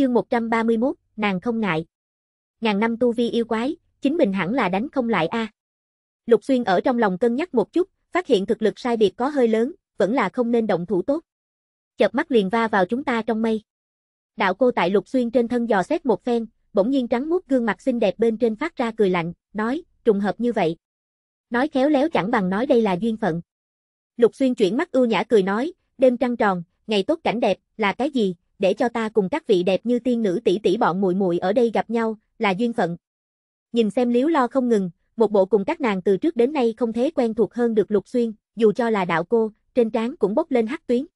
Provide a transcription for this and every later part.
Chương 131, nàng không ngại. Ngàn năm tu vi yêu quái, chính mình hẳn là đánh không lại a. Lục Xuyên ở trong lòng cân nhắc một chút, phát hiện thực lực sai biệt có hơi lớn, vẫn là không nên động thủ tốt. Chợp mắt liền va vào chúng ta trong mây. Đạo cô tại Lục Xuyên trên thân dò xét một phen, bỗng nhiên trắng muốt gương mặt xinh đẹp bên trên phát ra cười lạnh, nói, trùng hợp như vậy. Nói khéo léo chẳng bằng nói đây là duyên phận. Lục Xuyên chuyển mắt ưu nhã cười nói, đêm trăng tròn, ngày tốt cảnh đẹp, là cái gì, để cho ta cùng các vị đẹp như tiên nữ tỷ tỷ bọn muội muội ở đây gặp nhau, là duyên phận. Nhìn xem Liếu Lo không ngừng, một bộ cùng các nàng từ trước đến nay không thế quen thuộc hơn được Lục Xuyên, dù cho là đạo cô, trên trán cũng bốc lên hắc tuyến.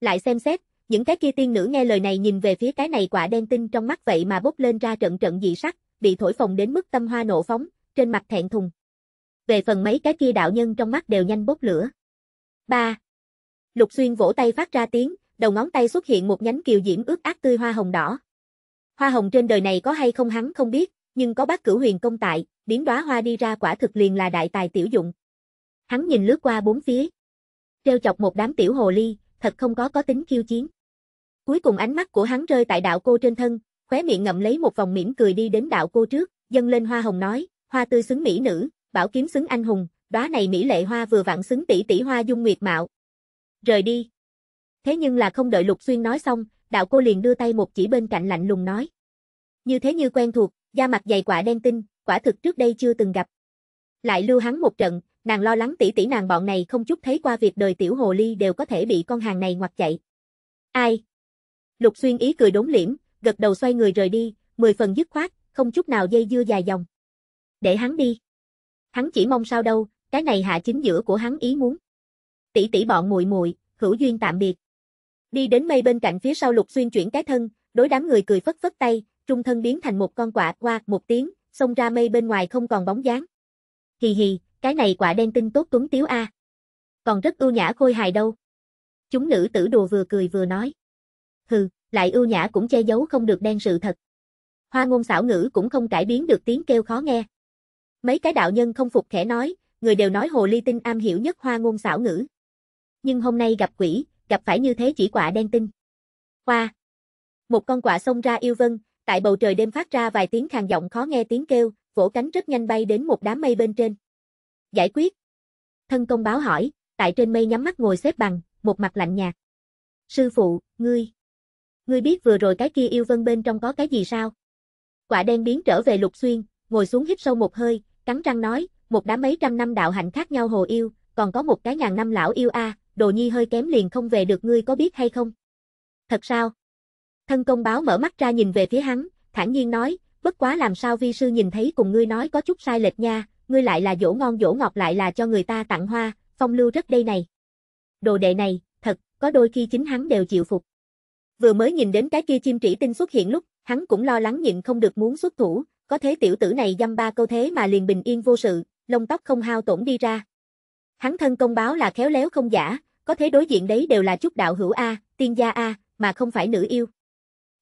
Lại xem xét, những cái kia tiên nữ nghe lời này nhìn về phía cái này quả đen tinh trong mắt vậy mà bốc lên ra trận trận dị sắc, bị thổi phồng đến mức tâm hoa nổ phóng, trên mặt thẹn thùng. Về phần mấy cái kia đạo nhân trong mắt đều nhanh bốc lửa. 3. Lục Xuyên vỗ tay phát ra tiếng, đầu ngón tay xuất hiện một nhánh kiều diễm ướt át tươi hoa hồng đỏ. Hoa hồng trên đời này có hay không hắn không biết, nhưng có bác cửu huyền công tại, biến đóa hoa đi ra quả thực liền là đại tài tiểu dụng. Hắn nhìn lướt qua bốn phía. Treo chọc một đám tiểu hồ ly, thật không có có tính khiêu chiến. Cuối cùng ánh mắt của hắn rơi tại đạo cô trên thân, khóe miệng ngậm lấy một vòng mỉm cười đi đến đạo cô trước, dâng lên hoa hồng nói, hoa tươi xứng mỹ nữ, bảo kiếm xứng anh hùng, đóa này mỹ lệ hoa vừa vặn xứng tỷ tỷ hoa dung nguyệt mạo. Rời đi, Thế nhưng là không đợi Lục Xuyên nói xong, đạo cô liền đưa tay một chỉ bên cạnh lạnh lùng nói. Như thế như quen thuộc, da mặt dày quả đen tinh, quả thực trước đây chưa từng gặp. Lại lưu hắn một trận, nàng lo lắng tỷ tỷ nàng bọn này không chút thấy qua việc đời tiểu hồ ly đều có thể bị con hàng này ngoặt chạy. Ai? Lục Xuyên ý cười đốn liễm, gật đầu xoay người rời đi, mười phần dứt khoát, không chút nào dây dưa dài dòng. Để hắn đi. Hắn chỉ mong sao đâu, cái này hạ chính giữa của hắn ý muốn. Tỷ tỷ bọn muội muội, hữu duyên tạm biệt. Đi đến mây bên cạnh phía sau Lục Xuyên chuyển cái thân, đối đám người cười phất phất tay, trung thân biến thành một con quạ qua một tiếng, xông ra mây bên ngoài không còn bóng dáng. Hì hì, cái này quả đen tinh tốt tuấn tiếu a. Còn rất ưu nhã khôi hài đâu. Chúng nữ tử đùa vừa cười vừa nói. Hừ, lại ưu nhã cũng che giấu không được đen sự thật. Hoa ngôn xảo ngữ cũng không cải biến được tiếng kêu khó nghe. Mấy cái đạo nhân không phục khẽ nói, người đều nói hồ ly tinh am hiểu nhất hoa ngôn xảo ngữ. Nhưng hôm nay gặp quỷ, gặp phải như thế chỉ quả đen tinh. Khoa, Một con quạ xông ra yêu vân, tại bầu trời đêm phát ra vài tiếng khàn giọng khó nghe tiếng kêu, vỗ cánh rất nhanh bay đến một đám mây bên trên. Giải quyết! Thân công báo hỏi, tại trên mây nhắm mắt ngồi xếp bằng, một mặt lạnh nhạt. Sư phụ, ngươi! Ngươi biết vừa rồi cái kia yêu vân bên trong có cái gì sao? Quả đen biến trở về lục xuyên, ngồi xuống hít sâu một hơi, cắn răng nói, một đám mấy trăm năm đạo hạnh khác nhau hồ yêu, còn có một cái ngàn năm lão yêu a, đồ nhi hơi kém liền không về được ngươi có biết hay không? Thật sao? Thân công báo mở mắt ra nhìn về phía hắn, thản nhiên nói, bất quá làm sao vi sư nhìn thấy cùng ngươi nói có chút sai lệch nha, ngươi lại là dỗ ngon dỗ ngọt lại là cho người ta tặng hoa, phong lưu rất đây này. Đồ đệ này, thật, có đôi khi chính hắn đều chịu phục. Vừa mới nhìn đến cái kia chim trĩ tinh xuất hiện lúc, hắn cũng lo lắng nhịn không được muốn xuất thủ, có thế tiểu tử này dăm ba câu thế mà liền bình yên vô sự, lông tóc không hao tổn đi ra. Hắn thân công báo là khéo léo không giả, có thế đối diện đấy đều là chút đạo hữu A, tiên gia A, mà không phải nữ yêu.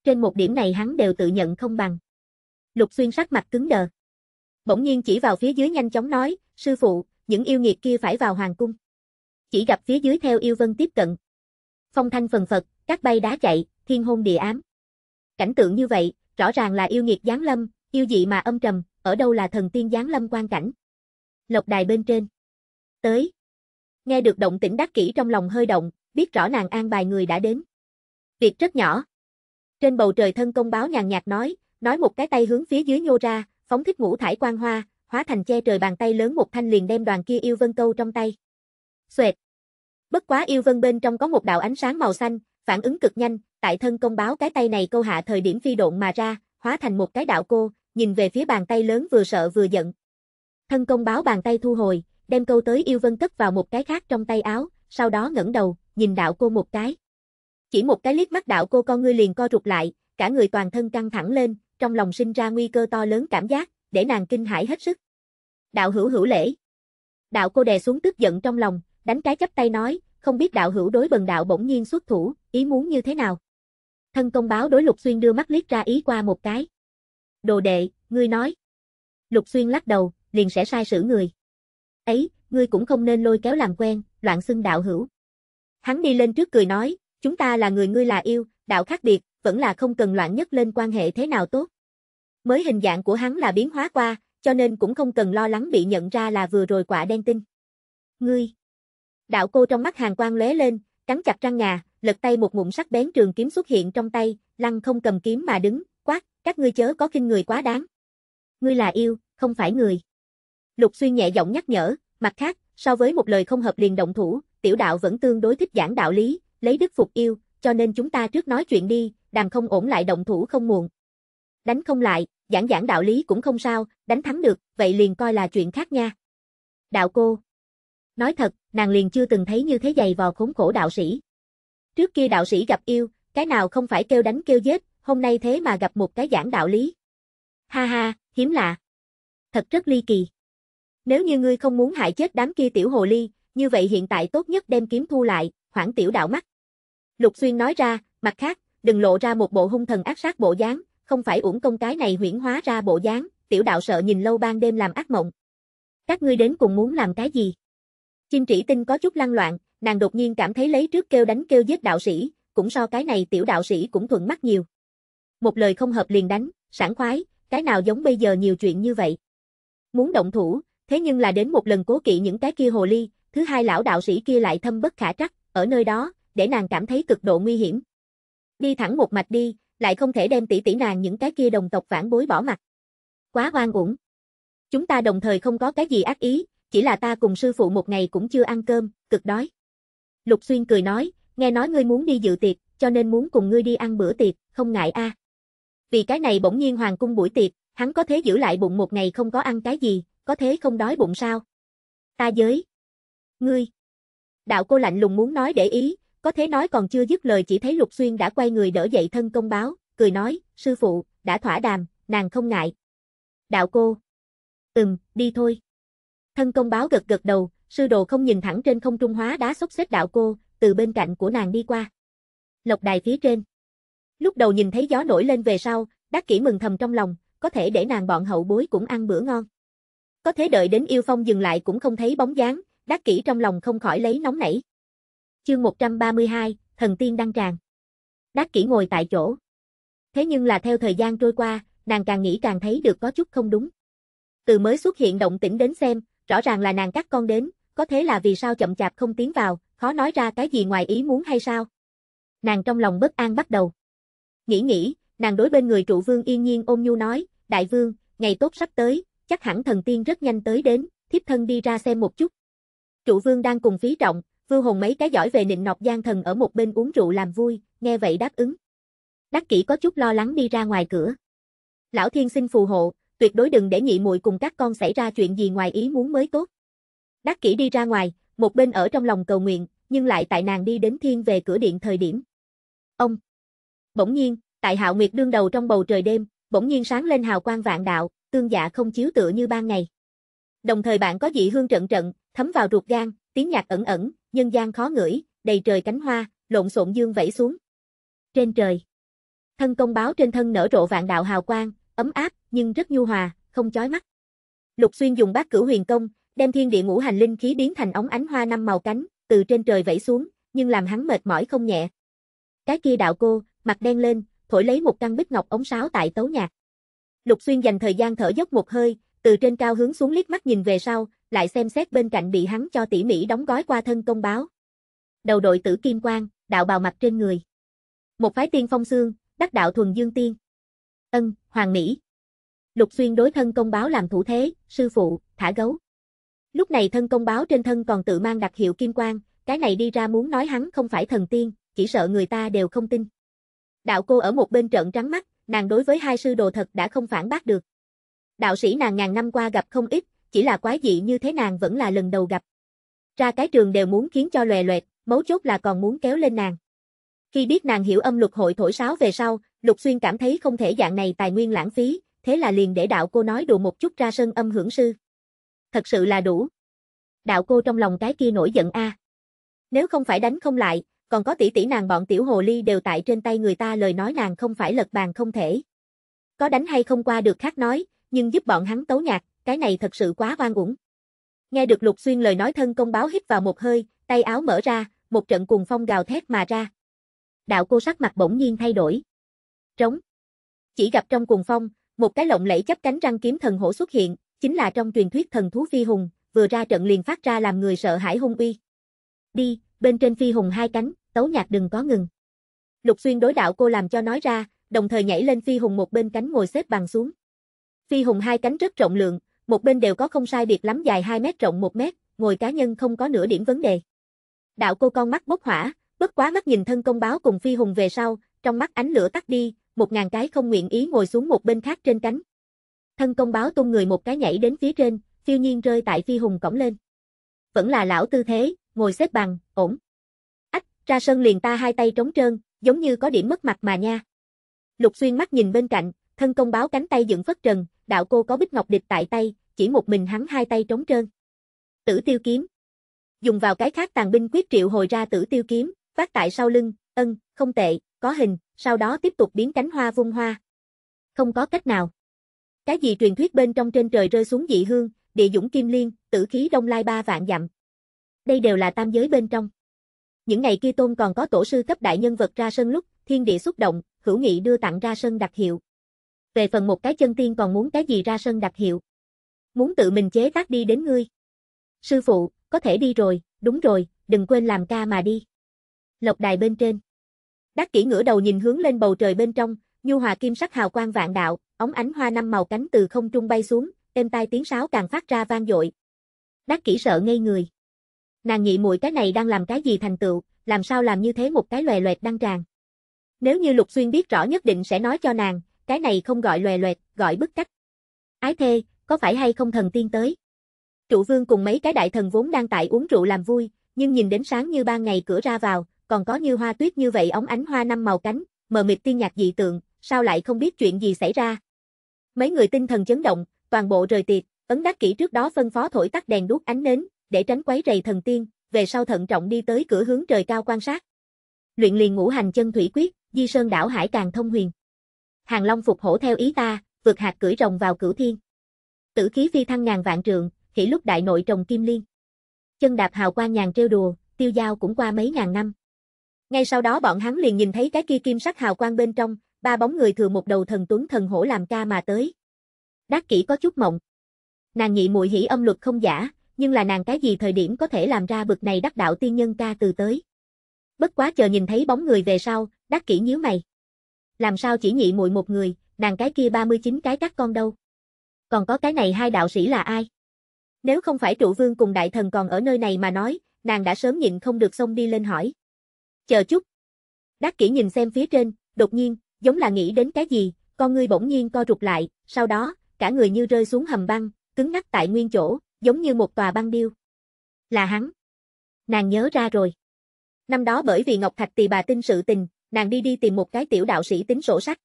Trên một điểm này hắn đều tự nhận không bằng. Lục xuyên sắc mặt cứng đờ. Bỗng nhiên chỉ vào phía dưới nhanh chóng nói, sư phụ, những yêu nghiệt kia phải vào hoàng cung. Chỉ gặp phía dưới theo yêu vân tiếp cận. Phong thanh phần phật, các bay đá chạy, thiên hôn địa ám. Cảnh tượng như vậy, rõ ràng là yêu nghiệt giáng lâm, yêu dị mà âm trầm, ở đâu là thần tiên giáng lâm quan cảnh. Lộc đài bên trên. Tới. Nghe được động tĩnh đắc kỹ trong lòng hơi động, biết rõ nàng an bài người đã đến. Việc rất nhỏ. Trên bầu trời thân công báo nhàn nhạt nói, nói một cái tay hướng phía dưới nhô ra, phóng thích ngũ thải quang hoa, hóa thành che trời bàn tay lớn một thanh liền đem đoàn kia yêu vân câu trong tay. Xoẹt. Bất quá yêu vân bên trong có một đạo ánh sáng màu xanh, phản ứng cực nhanh, tại thân công báo cái tay này câu hạ thời điểm phi độn mà ra, hóa thành một cái đạo cô, nhìn về phía bàn tay lớn vừa sợ vừa giận. Thân công báo bàn tay thu hồi, đem câu tới yêu vân cất vào một cái khác trong tay áo, sau đó ngẩng đầu, nhìn đạo cô một cái. Chỉ một cái liếc mắt đạo cô con ngươi liền co rụt lại, cả người toàn thân căng thẳng lên, trong lòng sinh ra nguy cơ to lớn cảm giác, để nàng kinh hãi hết sức. Đạo hữu hữu lễ. Đạo cô đè xuống tức giận trong lòng, đánh cái chắp tay nói, không biết đạo hữu đối bần đạo bỗng nhiên xuất thủ, ý muốn như thế nào. Thân công báo đối Lục Xuyên đưa mắt liếc ra ý qua một cái. Đồ đệ, ngươi nói. Lục Xuyên lắc đầu, liền sẽ sai sử người ấy, ngươi cũng không nên lôi kéo làm quen, loạn xưng đạo hữu. Hắn đi lên trước cười nói, chúng ta là người ngươi là yêu, đạo khác biệt, vẫn là không cần loạn nhất lên quan hệ thế nào tốt. Mới hình dạng của hắn là biến hóa qua, cho nên cũng không cần lo lắng bị nhận ra là vừa rồi quả đen tinh. Ngươi! Đạo cô trong mắt hàng quang lóe lên, cắn chặt răng ngà, lật tay một ngụm sắc bén trường kiếm xuất hiện trong tay, lăng không cầm kiếm mà đứng, quát, các ngươi chớ có kinh người quá đáng. Ngươi là yêu, không phải người. Lục Xuyên nhẹ giọng nhắc nhở, mặt khác, so với một lời không hợp liền động thủ, tiểu đạo vẫn tương đối thích giảng đạo lý, lấy đức phục yêu, cho nên chúng ta trước nói chuyện đi, đàm không ổn lại động thủ không muộn. Đánh không lại, giảng giảng đạo lý cũng không sao, đánh thắng được, vậy liền coi là chuyện khác nha. Đạo cô. Nói thật, nàng liền chưa từng thấy như thế giày vò khốn khổ đạo sĩ. Trước kia đạo sĩ gặp yêu, cái nào không phải kêu đánh kêu giết, hôm nay thế mà gặp một cái giảng đạo lý. Ha ha, hiếm lạ. Thật rất ly kỳ. Nếu như ngươi không muốn hại chết đám kia tiểu hồ ly, như vậy hiện tại tốt nhất đem kiếm thu lại, khoảng tiểu đạo mắt. Lục Xuyên nói ra, mặt khác, đừng lộ ra một bộ hung thần ác sát bộ dáng, không phải uổng công cái này huyễn hóa ra bộ dáng, tiểu đạo sợ nhìn lâu ban đêm làm ác mộng. Các ngươi đến cùng muốn làm cái gì? Chim trĩ tinh có chút lăng loạn, nàng đột nhiên cảm thấy lấy trước kêu đánh kêu giết đạo sĩ, cũng so cái này tiểu đạo sĩ cũng thuận mắt nhiều. Một lời không hợp liền đánh, sảng khoái, cái nào giống bây giờ nhiều chuyện như vậy. Muốn động thủ, Thế nhưng là đến một lần cố kỵ những cái kia hồ ly, thứ hai lão đạo sĩ kia lại thâm bất khả trắc, ở nơi đó, để nàng cảm thấy cực độ nguy hiểm. Đi thẳng một mạch đi, lại không thể đem tỷ tỷ nàng những cái kia đồng tộc phản bối bỏ mặt. Quá oan uổng. Chúng ta đồng thời không có cái gì ác ý, chỉ là ta cùng sư phụ một ngày cũng chưa ăn cơm, cực đói. Lục Xuyên cười nói, nghe nói ngươi muốn đi dự tiệc, cho nên muốn cùng ngươi đi ăn bữa tiệc, không ngại a. Vì cái này bỗng nhiên hoàng cung buổi tiệc, hắn có thế giữ lại bụng một ngày không có ăn cái gì, có thế không đói bụng sao? Ta giới. Ngươi. Đạo cô lạnh lùng muốn nói để ý, có thế nói còn chưa dứt lời chỉ thấy Lục Xuyên đã quay người đỡ dậy thân công báo, cười nói, sư phụ, đã thỏa đàm, nàng không ngại. Đạo cô. Ừm, đi thôi. Thân công báo gật gật đầu, sư đồ không nhìn thẳng trên không trung hóa đá xốc xếp đạo cô, từ bên cạnh của nàng đi qua. Lộc đài phía trên. Lúc đầu nhìn thấy gió nổi lên về sau, đắc kỷ mừng thầm trong lòng, có thể để nàng bọn hậu bối cũng ăn bữa ngon. Có thế đợi đến yêu phong dừng lại cũng không thấy bóng dáng, đắc kỹ trong lòng không khỏi lấy nóng nảy. Chương 132, Thần Tiên Đăng Tràng Đắc kỹ ngồi tại chỗ. Thế nhưng là theo thời gian trôi qua, nàng càng nghĩ càng thấy được có chút không đúng. Từ mới xuất hiện động tĩnh đến xem, rõ ràng là nàng cắt con đến, có thế là vì sao chậm chạp không tiến vào, khó nói ra cái gì ngoài ý muốn hay sao. Nàng trong lòng bất an bắt đầu. Nghĩ nghĩ, nàng đối bên người trụ vương yên nhiên ôm nhu nói, đại vương, ngày tốt sắp tới, chắc hẳn thần tiên rất nhanh tới đến, thiếp thân đi ra xem một chút. chủ vương đang cùng phí trọng, vưu hồn mấy cái giỏi về nịnh nọc gian thần ở một bên uống rượu làm vui, nghe vậy đáp ứng. Đắc kỷ có chút lo lắng đi ra ngoài cửa. Lão thiên xin phù hộ, tuyệt đối đừng để nhị muội cùng các con xảy ra chuyện gì ngoài ý muốn mới tốt. Đắc kỷ đi ra ngoài, một bên ở trong lòng cầu nguyện, nhưng lại tại nàng đi đến thiên về cửa điện thời điểm. Ông! Bỗng nhiên, tại hạo nguyệt đương đầu trong bầu trời đêm, bỗng nhiên sáng lên hào quang vạn đạo, tương dạ không chiếu tựa như ban ngày. Đồng thời bạn có dị hương trận trận, thấm vào ruột gan, tiếng nhạc ẩn ẩn, nhân gian khó ngửi, đầy trời cánh hoa, lộn xộn dương vẫy xuống. Trên trời, thân công báo trên thân nở rộ vạn đạo hào quang, ấm áp nhưng rất nhu hòa, không chói mắt. Lục Xuyên dùng bát cửu huyền công, đem thiên địa ngũ hành linh khí biến thành ống ánh hoa năm màu cánh, từ trên trời vẫy xuống, nhưng làm hắn mệt mỏi không nhẹ. Cái kia đạo cô, mặt đen lên, thổi lấy một căn bích ngọc ống sáo tại tấu nhạc. Lục Xuyên dành thời gian thở dốc một hơi, từ trên cao hướng xuống liếc mắt nhìn về sau, lại xem xét bên cạnh bị hắn cho tỉ mỉ đóng gói qua thân công báo. Đầu đội tử kim quang, đạo bào mặt trên người. Một phái tiên phong xương, đắc đạo thuần dương tiên. Ân, hoàng mỹ. Lục Xuyên đối thân công báo làm thủ thế, sư phụ, thả gấu. Lúc này thân công báo trên thân còn tự mang đặc hiệu kim quang, cái này đi ra muốn nói hắn không phải thần tiên, chỉ sợ người ta đều không tin. Đạo cô ở một bên trợn trắng mắt, nàng đối với hai sư đồ thật đã không phản bác được. Đạo sĩ nàng ngàn năm qua gặp không ít, chỉ là quái dị như thế nàng vẫn là lần đầu gặp. Ra cái trường đều muốn khiến cho lòe loẹt, mấu chốt là còn muốn kéo lên nàng. Khi biết nàng hiểu âm luật hội thổi sáo về sau, Lục Xuyên cảm thấy không thể dạng này tài nguyên lãng phí, thế là liền để đạo cô nói đùa một chút ra sân âm hưởng sư. Thật sự là đủ. Đạo cô trong lòng cái kia nổi giận a. Nếu không phải đánh không lại, còn có tỷ tỷ nàng bọn tiểu hồ ly đều tại trên tay người ta lời nói nàng không phải lật bàn không thể. Có đánh hay không qua được khác nói, nhưng giúp bọn hắn tấu nhạc, cái này thật sự quá oan uổng. Nghe được Lục Xuyên lời nói thân công báo hít vào một hơi, tay áo mở ra, một trận cuồng phong gào thét mà ra. Đạo cô sắc mặt bỗng nhiên thay đổi. Trống. Chỉ gặp trong cuồng phong, một cái lộng lẫy chấp cánh răng kiếm thần hổ xuất hiện, chính là trong truyền thuyết thần thú phi hùng, vừa ra trận liền phát ra làm người sợ hãi hung uy. Đi, bên trên phi hùng hai cánh, tấu nhạc đừng có ngừng. Lục Xuyên đối đạo cô làm cho nói ra, đồng thời nhảy lên phi hùng một bên cánh ngồi xếp bằng xuống. Phi hùng hai cánh rất rộng lượng, một bên đều có không sai biệt lắm dài 2 mét rộng 1 mét, ngồi cá nhân không có nửa điểm vấn đề. Đạo cô con mắt bốc hỏa, bất quá mắt nhìn thân công báo cùng phi hùng về sau, trong mắt ánh lửa tắt đi, một ngàn cái không nguyện ý ngồi xuống một bên khác trên cánh. Thân công báo tung người một cái nhảy đến phía trên, phiêu nhiên rơi tại phi hùng cổng lên. Vẫn là lão tư thế, ngồi xếp bằng, ổn. Ách, ra sân liền ta hai tay trống trơn, giống như có điểm mất mặt mà nha. Lục xuyên mắt nhìn bên cạnh, thân công báo cánh tay dựng phất trần, đạo cô có bích ngọc địch tại tay, chỉ một mình hắn hai tay trống trơn. Tử tiêu kiếm. Dùng vào cái khác tàn binh quyết triệu hồi ra tử tiêu kiếm, vác tại sau lưng, ân, không tệ, có hình, sau đó tiếp tục biến cánh hoa vung hoa. Không có cách nào. Cái gì truyền thuyết bên trong trên trời rơi xuống dị hương, địa dũng kim liên, tử khí đông lai ba vạn dặm, đây đều là tam giới bên trong. Những ngày kia tôn còn có tổ sư cấp đại nhân vật ra sân lúc, thiên địa xúc động, hữu nghị đưa tặng ra sân đặc hiệu. Về phần một cái chân tiên còn muốn cái gì ra sân đặc hiệu. Muốn tự mình chế tác đi đến ngươi. Sư phụ, có thể đi rồi, đúng rồi, đừng quên làm ca mà đi. Lộc đài bên trên. Đắc kỹ ngửa đầu nhìn hướng lên bầu trời bên trong, nhu hòa kim sắc hào quang vạn đạo, ống ánh hoa năm màu cánh từ không trung bay xuống, êm tai tiếng sáo càng phát ra vang dội. Đắc kỹ sợ ngây người. Nàng nhị muội cái này đang làm cái gì thành tựu, làm sao làm như thế một cái lòe loẹt đăng tràn. Nếu như Lục Xuyên biết rõ nhất định sẽ nói cho nàng, cái này không gọi lòe loẹt, gọi bức cách. Ái thê, có phải hay không thần tiên tới? Trụ vương cùng mấy cái đại thần vốn đang tại uống rượu làm vui, nhưng nhìn đến sáng như ban ngày cửa ra vào, còn có như hoa tuyết như vậy ống ánh hoa năm màu cánh, mờ mịt tiên nhạc dị tượng, sao lại không biết chuyện gì xảy ra. Mấy người tinh thần chấn động, toàn bộ rời tiệc, ấn đắc kỹ trước đó phân phó thổi tắt đèn đuốc ánh nến, để tránh quấy rầy thần tiên, về sau thận trọng đi tới cửa hướng trời cao quan sát. Luyện liền ngũ hành chân thủy quyết, di sơn đảo hải càng thông huyền. Hàng Long phục hổ theo ý ta, vượt hạt cưỡi rồng vào cửu thiên. Tử khí phi thăng ngàn vạn trường, hỉ lúc đại nội trồng kim liên. Chân đạp hào quang nhàn trêu đùa, tiêu giao cũng qua mấy ngàn năm. Ngay sau đó bọn hắn liền nhìn thấy cái kia kim sắc hào quang bên trong, ba bóng người thừa một đầu thần tuấn thần hổ làm ca mà tới. Đắc kỹ có chút mộng. Nàng nhị muội hỉ âm luật không giả, nhưng là nàng cái gì thời điểm có thể làm ra bực này đắc đạo tiên nhân ca từ tới. Bất quá chờ nhìn thấy bóng người về sau, đắc kỹ nhíu mày. Làm sao chỉ nhị muội một người, nàng cái kia 39 cái các con đâu? Còn có cái này hai đạo sĩ là ai? Nếu không phải trụ vương cùng đại thần còn ở nơi này mà nói, nàng đã sớm nhịn không được xông đi lên hỏi. Chờ chút. Đắc kỹ nhìn xem phía trên, đột nhiên, giống là nghĩ đến cái gì, con ngươi bỗng nhiên co rụt lại, sau đó, cả người như rơi xuống hầm băng, cứng ngắc tại nguyên chỗ, giống như một tòa băng điêu. Là hắn. Nàng nhớ ra rồi. Năm đó bởi vì Ngọc Thạch tỳ bà tin sự tình, nàng đi đi tìm một cái tiểu đạo sĩ tính sổ sách.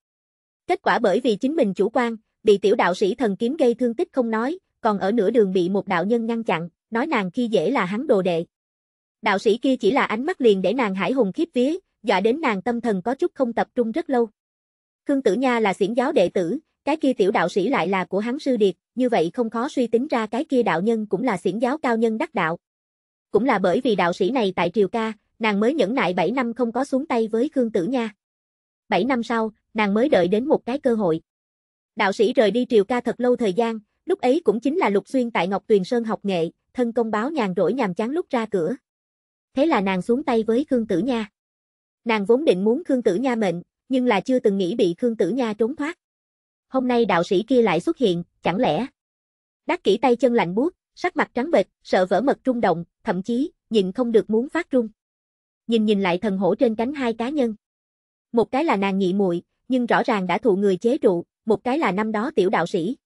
Kết quả bởi vì chính mình chủ quan, bị tiểu đạo sĩ thần kiếm gây thương tích không nói, còn ở nửa đường bị một đạo nhân ngăn chặn, nói nàng khi dễ là hắn đồ đệ. Đạo sĩ kia chỉ là ánh mắt liền để nàng hải hùng khiếp vía, dọa đến nàng tâm thần có chút không tập trung rất lâu. Khương Tử Nha là xiển giáo đệ tử, cái kia tiểu đạo sĩ lại là của hắn sư điệt, như vậy không khó suy tính ra cái kia đạo nhân cũng là xiển giáo cao nhân đắc đạo. Cũng là bởi vì đạo sĩ này tại Triều Ca, nàng mới nhẫn nại 7 năm không có xuống tay với Khương Tử Nha. 7 năm sau, nàng mới đợi đến một cái cơ hội. Đạo sĩ rời đi Triều Ca thật lâu thời gian, lúc ấy cũng chính là Lục Xuyên tại Ngọc Tuyền Sơn học nghệ, thân công báo nhàn rỗi nhàm chán lúc ra cửa. Thế là nàng xuống tay với Khương Tử Nha. Nàng vốn định muốn Khương Tử Nha mệnh, nhưng là chưa từng nghĩ bị Khương Tử Nha trốn thoát hôm nay đạo sĩ kia lại xuất hiện, chẳng lẽ? Đắc kỹ tay chân lạnh buốt, sắc mặt trắng bệch, sợ vỡ mật trung động, thậm chí, nhìn không được muốn phát run. Nhìn nhìn lại thần hổ trên cánh hai cá nhân. Một cái là nàng nhị muội, nhưng rõ ràng đã thụ người chế trụ, một cái là năm đó tiểu đạo sĩ.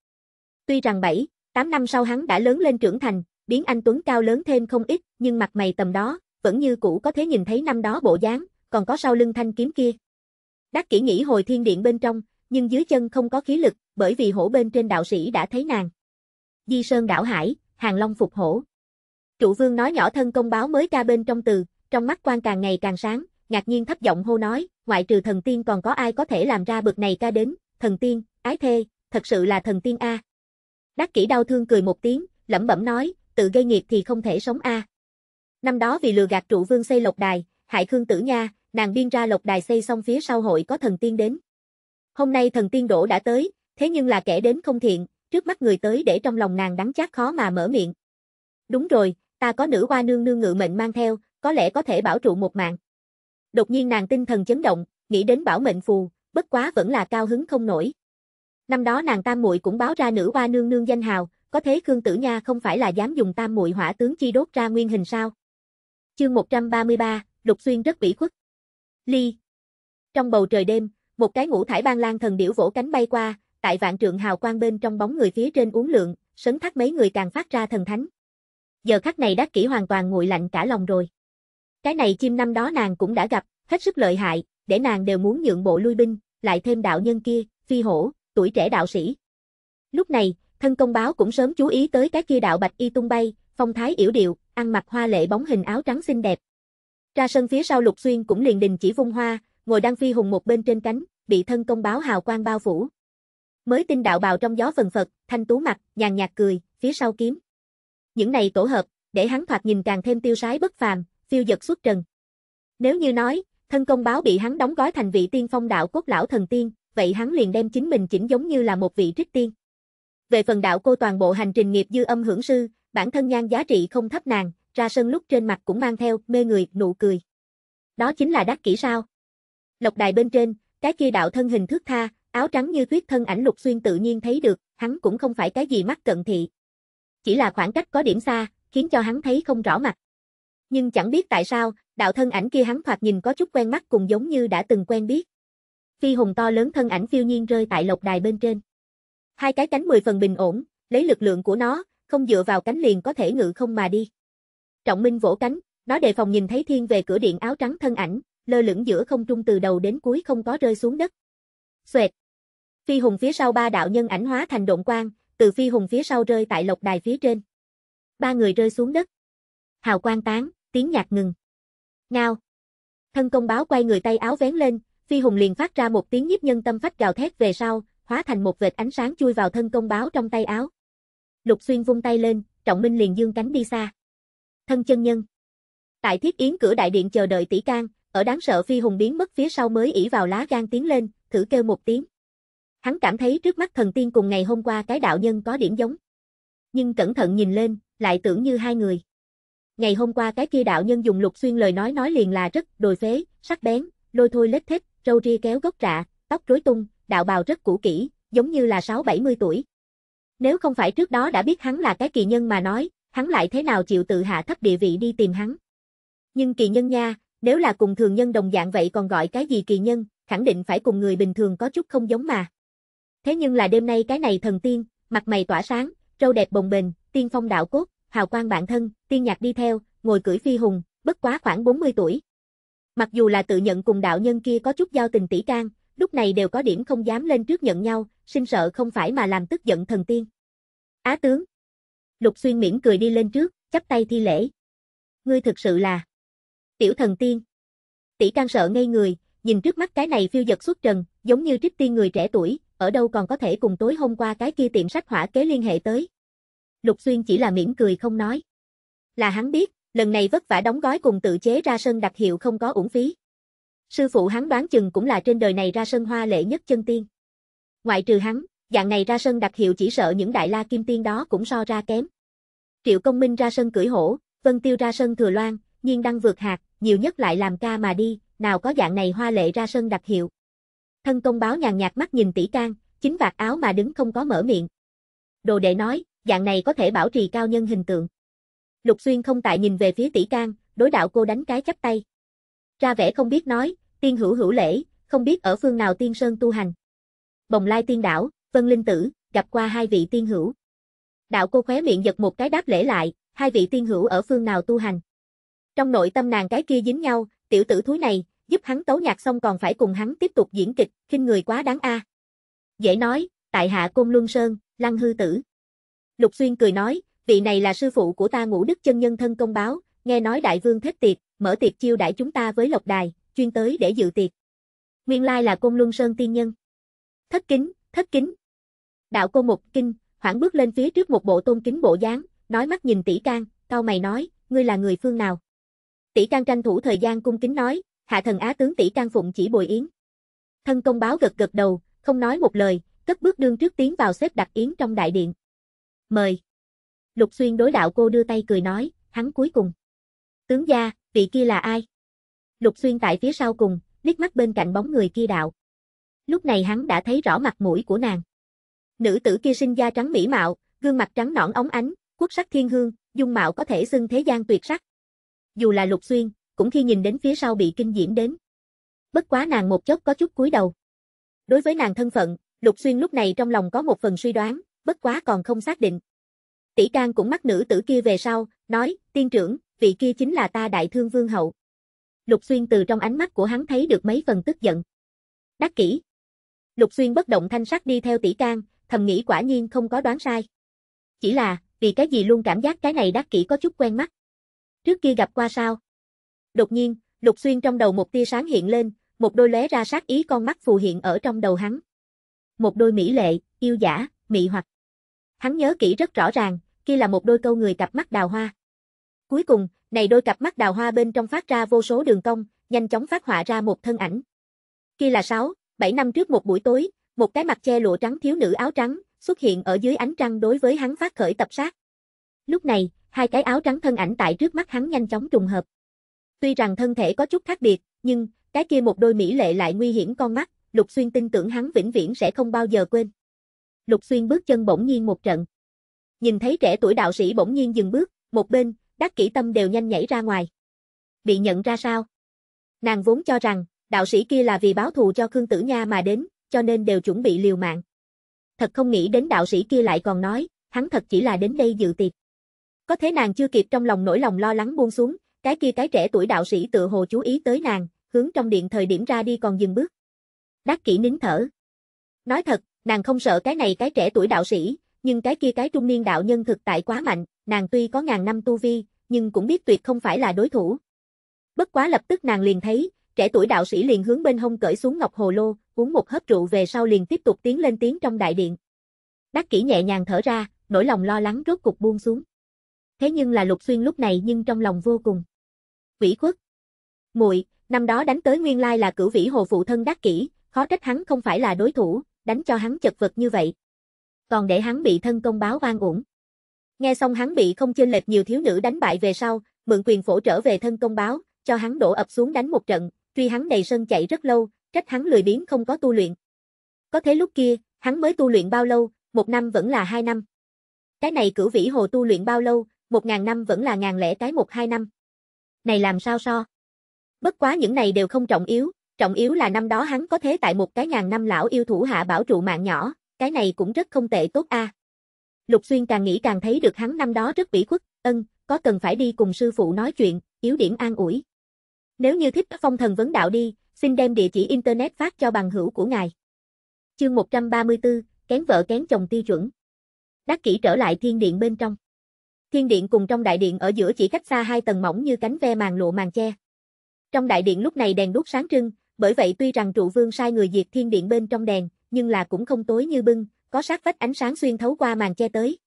Tuy rằng 7, 8 năm sau hắn đã lớn lên trưởng thành, biến anh Tuấn cao lớn thêm không ít, nhưng mặt mày tầm đó, vẫn như cũ có thể nhìn thấy năm đó bộ dáng, còn có sau lưng thanh kiếm kia. Đắc kỹ nghĩ hồi thiên điện bên trong, nhưng dưới chân không có khí lực, bởi vì hổ bên trên đạo sĩ đã thấy nàng. Di Sơn đảo hải, hàng long phục hổ. Trụ vương nói nhỏ thân công báo mới ca bên trong từ, trong mắt quan càng ngày càng sáng, ngạc nhiên thấp giọng hô nói, ngoại trừ thần tiên còn có ai có thể làm ra bực này ca đến, thần tiên, ái thê, thật sự là thần tiên A. Đắc kỷ đau thương cười một tiếng, lẩm bẩm nói, tự gây nghiệp thì không thể sống A. Năm đó vì lừa gạt trụ vương xây lộc đài, hại Khương Tử Nha, nàng biên ra lộc đài xây xong phía sau hội có thần tiên đến. Hôm nay thần tiên đổ đã tới, thế nhưng là kẻ đến không thiện, trước mắt người tới để trong lòng nàng đắng chát khó mà mở miệng. Đúng rồi, ta có nữ hoa nương nương ngự mệnh mang theo, có lẽ có thể bảo trụ một mạng. Đột nhiên nàng tinh thần chấn động, nghĩ đến bảo mệnh phù, bất quá vẫn là cao hứng không nổi. Năm đó nàng Tam muội cũng báo ra nữ hoa nương nương danh hào, có thế Khương Tử Nha không phải là dám dùng Tam muội hỏa tướng chi đốt ra nguyên hình sao? Chương 133, Lục Xuyên rất ủy khuất. Ly. Trong bầu trời đêm, một cái ngũ thải ban lan thần điểu vỗ cánh bay qua, tại vạn trượng hào quang bên trong bóng người phía trên uống lượng sấn thác mấy người càng phát ra thần thánh. Giờ khắc này đắc kỷ hoàn toàn nguội lạnh cả lòng rồi. Cái này chim năm đó nàng cũng đã gặp, hết sức lợi hại, để nàng đều muốn nhượng bộ lui binh, lại thêm đạo nhân kia, phi hổ, tuổi trẻ đạo sĩ. Lúc này, thân công báo cũng sớm chú ý tới cái kia đạo bạch y tung bay, phong thái yểu điệu, ăn mặc hoa lệ bóng hình áo trắng xinh đẹp. Ra sân phía sau Lục Xuyên cũng liền đình chỉ vung hoa, ngồi đang phi hùng một bên trên cánh, bị thân công báo hào quang bao phủ. Mới tinh đạo bào trong gió phần phật, thanh tú mặt, nhàn nhạt cười, phía sau kiếm. Những này tổ hợp, để hắn thoạt nhìn càng thêm tiêu sái bất phàm, phiêu giật xuất trần. Nếu như nói, thân công báo bị hắn đóng gói thành vị tiên phong đạo cốt lão thần tiên, vậy hắn liền đem chính mình chỉnh giống như là một vị trích tiên. Về phần đạo cô toàn bộ hành trình nghiệp dư âm hưởng sư, bản thân nhan giá trị không thấp nàng, ra sân lúc trên mặt cũng mang theo mê người, nụ cười. Đó chính là đắc kỹ sao? Lộc đài bên trên, cái kia đạo thân hình thước tha, áo trắng như tuyết thân ảnh lục xuyên tự nhiên thấy được, hắn cũng không phải cái gì mắt cận thị. Chỉ là khoảng cách có điểm xa, khiến cho hắn thấy không rõ mặt. Nhưng chẳng biết tại sao, đạo thân ảnh kia hắn thoạt nhìn có chút quen mắt cùng giống như đã từng quen biết. Phi hùng to lớn thân ảnh phiêu nhiên rơi tại lộc đài bên trên. Hai cái cánh mười phần bình ổn, lấy lực lượng của nó, không dựa vào cánh liền có thể ngự không mà đi. Trọng Minh vỗ cánh, nó đề phòng nhìn thấy thiên về cửa điện áo trắng thân ảnh, lơ lửng giữa không trung từ đầu đến cuối không có rơi xuống đất. Xoẹt. Phi hùng phía sau ba đạo nhân ảnh hóa thành động quang, từ phi hùng phía sau rơi tại lộc đài phía trên. Ba người rơi xuống đất. Hào quang tán, tiếng nhạc ngừng. Ngao. Thân công báo quay người tay áo vén lên, phi hùng liền phát ra một tiếng nhiếp nhân tâm phách gào thét về sau, hóa thành một vệt ánh sáng chui vào thân công báo trong tay áo. Lục xuyên vung tay lên, trọng minh liền dương cánh đi xa. Thân chân nhân. Tại thiết yến cửa đại điện chờ đợi tỷ can, ở đáng sợ phi hùng biến mất phía sau mới ỉ vào lá gan tiến lên, thử kêu một tiếng. Hắn cảm thấy trước mắt thần tiên cùng ngày hôm qua cái đạo nhân có điểm giống. Nhưng cẩn thận nhìn lên, lại tưởng như hai người. Ngày hôm qua cái kia đạo nhân dùng lục xuyên lời nói nói liền là rất đồi phế, sắc bén, lôi thôi lết thích, râu ria kéo gốc rạ, tóc rối tung, đạo bào rất cũ kỹ, giống như là 6-70 tuổi. Nếu không phải trước đó đã biết hắn là cái kỳ nhân mà nói, hắn lại thế nào chịu tự hạ thấp địa vị đi tìm hắn. Nhưng kỳ nhân nha, nếu là cùng thường nhân đồng dạng vậy còn gọi cái gì kỳ nhân, khẳng định phải cùng người bình thường có chút không giống mà. Thế nhưng là đêm nay cái này thần tiên, mặt mày tỏa sáng, râu đẹp bồng bềnh, tiên phong đạo cốt, hào quang bản thân, tiên nhạc đi theo, ngồi cưỡi phi hùng, bất quá khoảng 40 tuổi. Mặc dù là tự nhận cùng đạo nhân kia có chút giao tình tỷ can, lúc này đều có điểm không dám lên trước nhận nhau, sinh sợ không phải mà làm tức giận thần tiên. Á tướng. Lục Xuyên miễn cười đi lên trước, chắp tay thi lễ. Ngươi thực sự là tiểu thần tiên. Tỷ Trang sợ ngây người, nhìn trước mắt cái này phiêu giật xuất trần, giống như trích tiên người trẻ tuổi, ở đâu còn có thể cùng tối hôm qua cái kia tiệm sách hỏa kế liên hệ tới. Lục Xuyên chỉ là mỉm cười không nói. Là hắn biết, lần này vất vả đóng gói cùng tự chế ra sân đặc hiệu không có uổng phí. Sư phụ hắn đoán chừng cũng là trên đời này ra sân hoa lệ nhất chân tiên. Ngoại trừ hắn, dạng này ra sân đặc hiệu chỉ sợ những đại la kim tiên đó cũng so ra kém. Triệu Công Minh ra sân cưỡi hổ, Vân Tiêu ra sân thừa loan, nhiên đăng vượt hạt, nhiều nhất lại làm ca mà đi, nào có dạng này hoa lệ ra sân đặc hiệu. Thân công báo nhàn nhạt mắt nhìn tỷ can, chính vạt áo mà đứng không có mở miệng. Đồ đệ nói, dạng này có thể bảo trì cao nhân hình tượng. Lục Xuyên không tại nhìn về phía tỷ can, đối đạo cô đánh cái chắp tay. Ra vẻ không biết nói, tiên hữu hữu lễ, không biết ở phương nào tiên sơn tu hành. Bồng lai tiên đảo, vân linh tử, gặp qua hai vị tiên hữu. Đạo cô khóe miệng giật một cái đáp lễ lại, hai vị tiên hữu ở phương nào tu hành. Trong nội tâm nàng cái kia dính nhau, tiểu tử thúi này, giúp hắn tấu nhạc xong còn phải cùng hắn tiếp tục diễn kịch, khinh người quá đáng a. Dễ nói, tại hạ Côn Luân Sơn, Lăng hư tử. Lục Xuyên cười nói, vị này là sư phụ của ta Ngũ Đức chân nhân thân công báo, nghe nói đại vương thích tiệc, mở tiệc chiêu đãi chúng ta với Lộc Đài, chuyên tới để dự tiệc. Nguyên lai là Côn Luân Sơn tiên nhân. Thất kính, thất kính. Đạo cô một kinh, hoảng bước lên phía trước một bộ tôn kính bộ dáng, nói mắt nhìn tỷ can, cao mày nói, ngươi là người phương nào? Tỷ Trang tranh thủ thời gian cung kính nói, hạ thần á tướng Tỷ Trang phụng chỉ bồi yến. Thân công báo gật gật đầu, không nói một lời, cất bước đương trước tiến vào xếp đặt yến trong đại điện. Mời. Lục Xuyên đối đạo cô đưa tay cười nói, hắn cuối cùng. Tướng gia, vị kia là ai? Lục Xuyên tại phía sau cùng, liếc mắt bên cạnh bóng người kia đạo. Lúc này hắn đã thấy rõ mặt mũi của nàng. Nữ tử kia sinh da trắng mỹ mạo, gương mặt trắng nõn óng ánh, quốc sắc thiên hương, dung mạo có thể xưng thế gian tuyệt sắc dù là Lục Xuyên, cũng khi nhìn đến phía sau bị kinh diễm đến. Bất quá nàng một chốc có chút cúi đầu. Đối với nàng thân phận, Lục Xuyên lúc này trong lòng có một phần suy đoán, bất quá còn không xác định. Tỷ can cũng mắt nữ tử kia về sau, nói, tiên trưởng, vị kia chính là ta đại thương vương hậu. Lục Xuyên từ trong ánh mắt của hắn thấy được mấy phần tức giận. Đắc kỹ. Lục Xuyên bất động thanh sắc đi theo tỷ can, thầm nghĩ quả nhiên không có đoán sai. Chỉ là, vì cái gì luôn cảm giác cái này đắc kỹ có chút quen mắt trước kia gặp qua sao? Đột nhiên, Lục Xuyên trong đầu một tia sáng hiện lên, một đôi lóe ra sát ý con mắt phù hiện ở trong đầu hắn. Một đôi mỹ lệ, yêu giả, mị hoặc. Hắn nhớ kỹ rất rõ ràng, kia là một đôi câu người cặp mắt đào hoa. Cuối cùng, này đôi cặp mắt đào hoa bên trong phát ra vô số đường cong, nhanh chóng phát họa ra một thân ảnh. Kia là 6, 7 năm trước một buổi tối, một cái mặt che lụa trắng thiếu nữ áo trắng xuất hiện ở dưới ánh trăng đối với hắn phát khởi tập sát. Lúc này, Hai cái áo trắng thân ảnh tại trước mắt hắn nhanh chóng trùng hợp. Tuy rằng thân thể có chút khác biệt, nhưng cái kia một đôi mỹ lệ lại nguy hiểm con mắt, Lục Xuyên tin tưởng hắn vĩnh viễn sẽ không bao giờ quên. Lục Xuyên bước chân bỗng nhiên một trận. Nhìn thấy trẻ tuổi đạo sĩ bỗng nhiên dừng bước, một bên, đắc kỷ tâm đều nhanh nhảy ra ngoài. Bị nhận ra sao? Nàng vốn cho rằng, đạo sĩ kia là vì báo thù cho Khương Tử Nha mà đến, cho nên đều chuẩn bị liều mạng. Thật không nghĩ đến đạo sĩ kia lại còn nói, hắn thật chỉ là đến đây dự tiệc. Có thế nàng chưa kịp trong lòng nỗi lòng lo lắng buông xuống, cái kia cái trẻ tuổi đạo sĩ tự hồ chú ý tới nàng, hướng trong điện thời điểm ra đi còn dừng bước. Đắc kỹ nín thở. Nói thật, nàng không sợ cái này cái trẻ tuổi đạo sĩ, nhưng cái kia cái trung niên đạo nhân thực tại quá mạnh, nàng tuy có ngàn năm tu vi, nhưng cũng biết tuyệt không phải là đối thủ. Bất quá lập tức nàng liền thấy, trẻ tuổi đạo sĩ liền hướng bên hông cởi xuống ngọc hồ lô, uống một hớp rượu về sau liền tiếp tục tiến lên tiếng trong đại điện. Đắc kỹ nhẹ nhàng thở ra, nỗi lòng lo lắng rốt cục buông xuống thế nhưng là Lục Xuyên lúc này nhưng trong lòng vô cùng. Vĩ khuất. muội năm đó đánh tới nguyên lai là cửu vĩ hồ phụ thân đắc kỹ, khó trách hắn không phải là đối thủ, đánh cho hắn chật vật như vậy. Còn để hắn bị thân công báo oan uổng. Nghe xong hắn bị không chênh lệch nhiều thiếu nữ đánh bại về sau, mượn quyền phổ trở về thân công báo, cho hắn đổ ập xuống đánh một trận, truy hắn đầy sân chạy rất lâu, trách hắn lười biếng không có tu luyện. Có thế lúc kia, hắn mới tu luyện bao lâu, một năm vẫn là hai năm. Cái này cửu vĩ hồ tu luyện bao lâu, một ngàn năm vẫn là ngàn lẻ cái một hai năm. Này làm sao so? Bất quá những này đều không trọng yếu, trọng yếu là năm đó hắn có thế tại một cái ngàn năm lão yêu thủ hạ bảo trụ mạng nhỏ, cái này cũng rất không tệ tốt a. Lục Xuyên càng nghĩ càng thấy được hắn năm đó rất vĩ khuất, ân, có cần phải đi cùng sư phụ nói chuyện, yếu điểm an ủi. Nếu như thích phong thần vấn đạo đi, xin đem địa chỉ internet phát cho bằng hữu của ngài. Chương 134, kén vợ kén chồng tiêu chuẩn. Đắc kỹ trở lại thiên điện bên trong thiên điện cùng trong đại điện ở giữa chỉ cách xa hai tầng mỏng như cánh ve màn lụa màn che. Trong đại điện lúc này đèn đốt sáng trưng, bởi vậy tuy rằng trụ vương sai người diệt thiên điện bên trong đèn, nhưng là cũng không tối như bưng, có sát vách ánh sáng xuyên thấu qua màn che tới.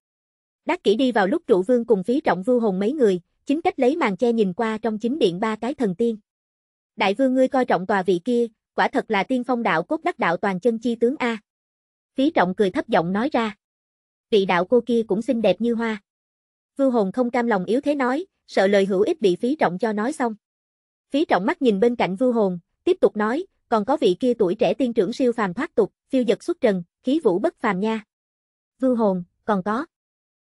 Đắc kỹ đi vào lúc trụ vương cùng phí trọng vưu hồn mấy người, chính cách lấy màn che nhìn qua trong chính điện ba cái thần tiên. Đại vương ngươi coi trọng tòa vị kia, quả thật là tiên phong đạo cốt đắc đạo toàn chân chi tướng A. Phí trọng cười thấp giọng nói ra. Vị đạo cô kia cũng xinh đẹp như hoa. Vưu Hồn không cam lòng yếu thế nói, sợ lời hữu ích bị phí trọng cho nói xong. Phí trọng mắt nhìn bên cạnh Vưu Hồn, tiếp tục nói, còn có vị kia tuổi trẻ tiên trưởng siêu phàm thoát tục, phiêu giật xuất trần, khí vũ bất phàm nha. Vưu Hồn, còn có.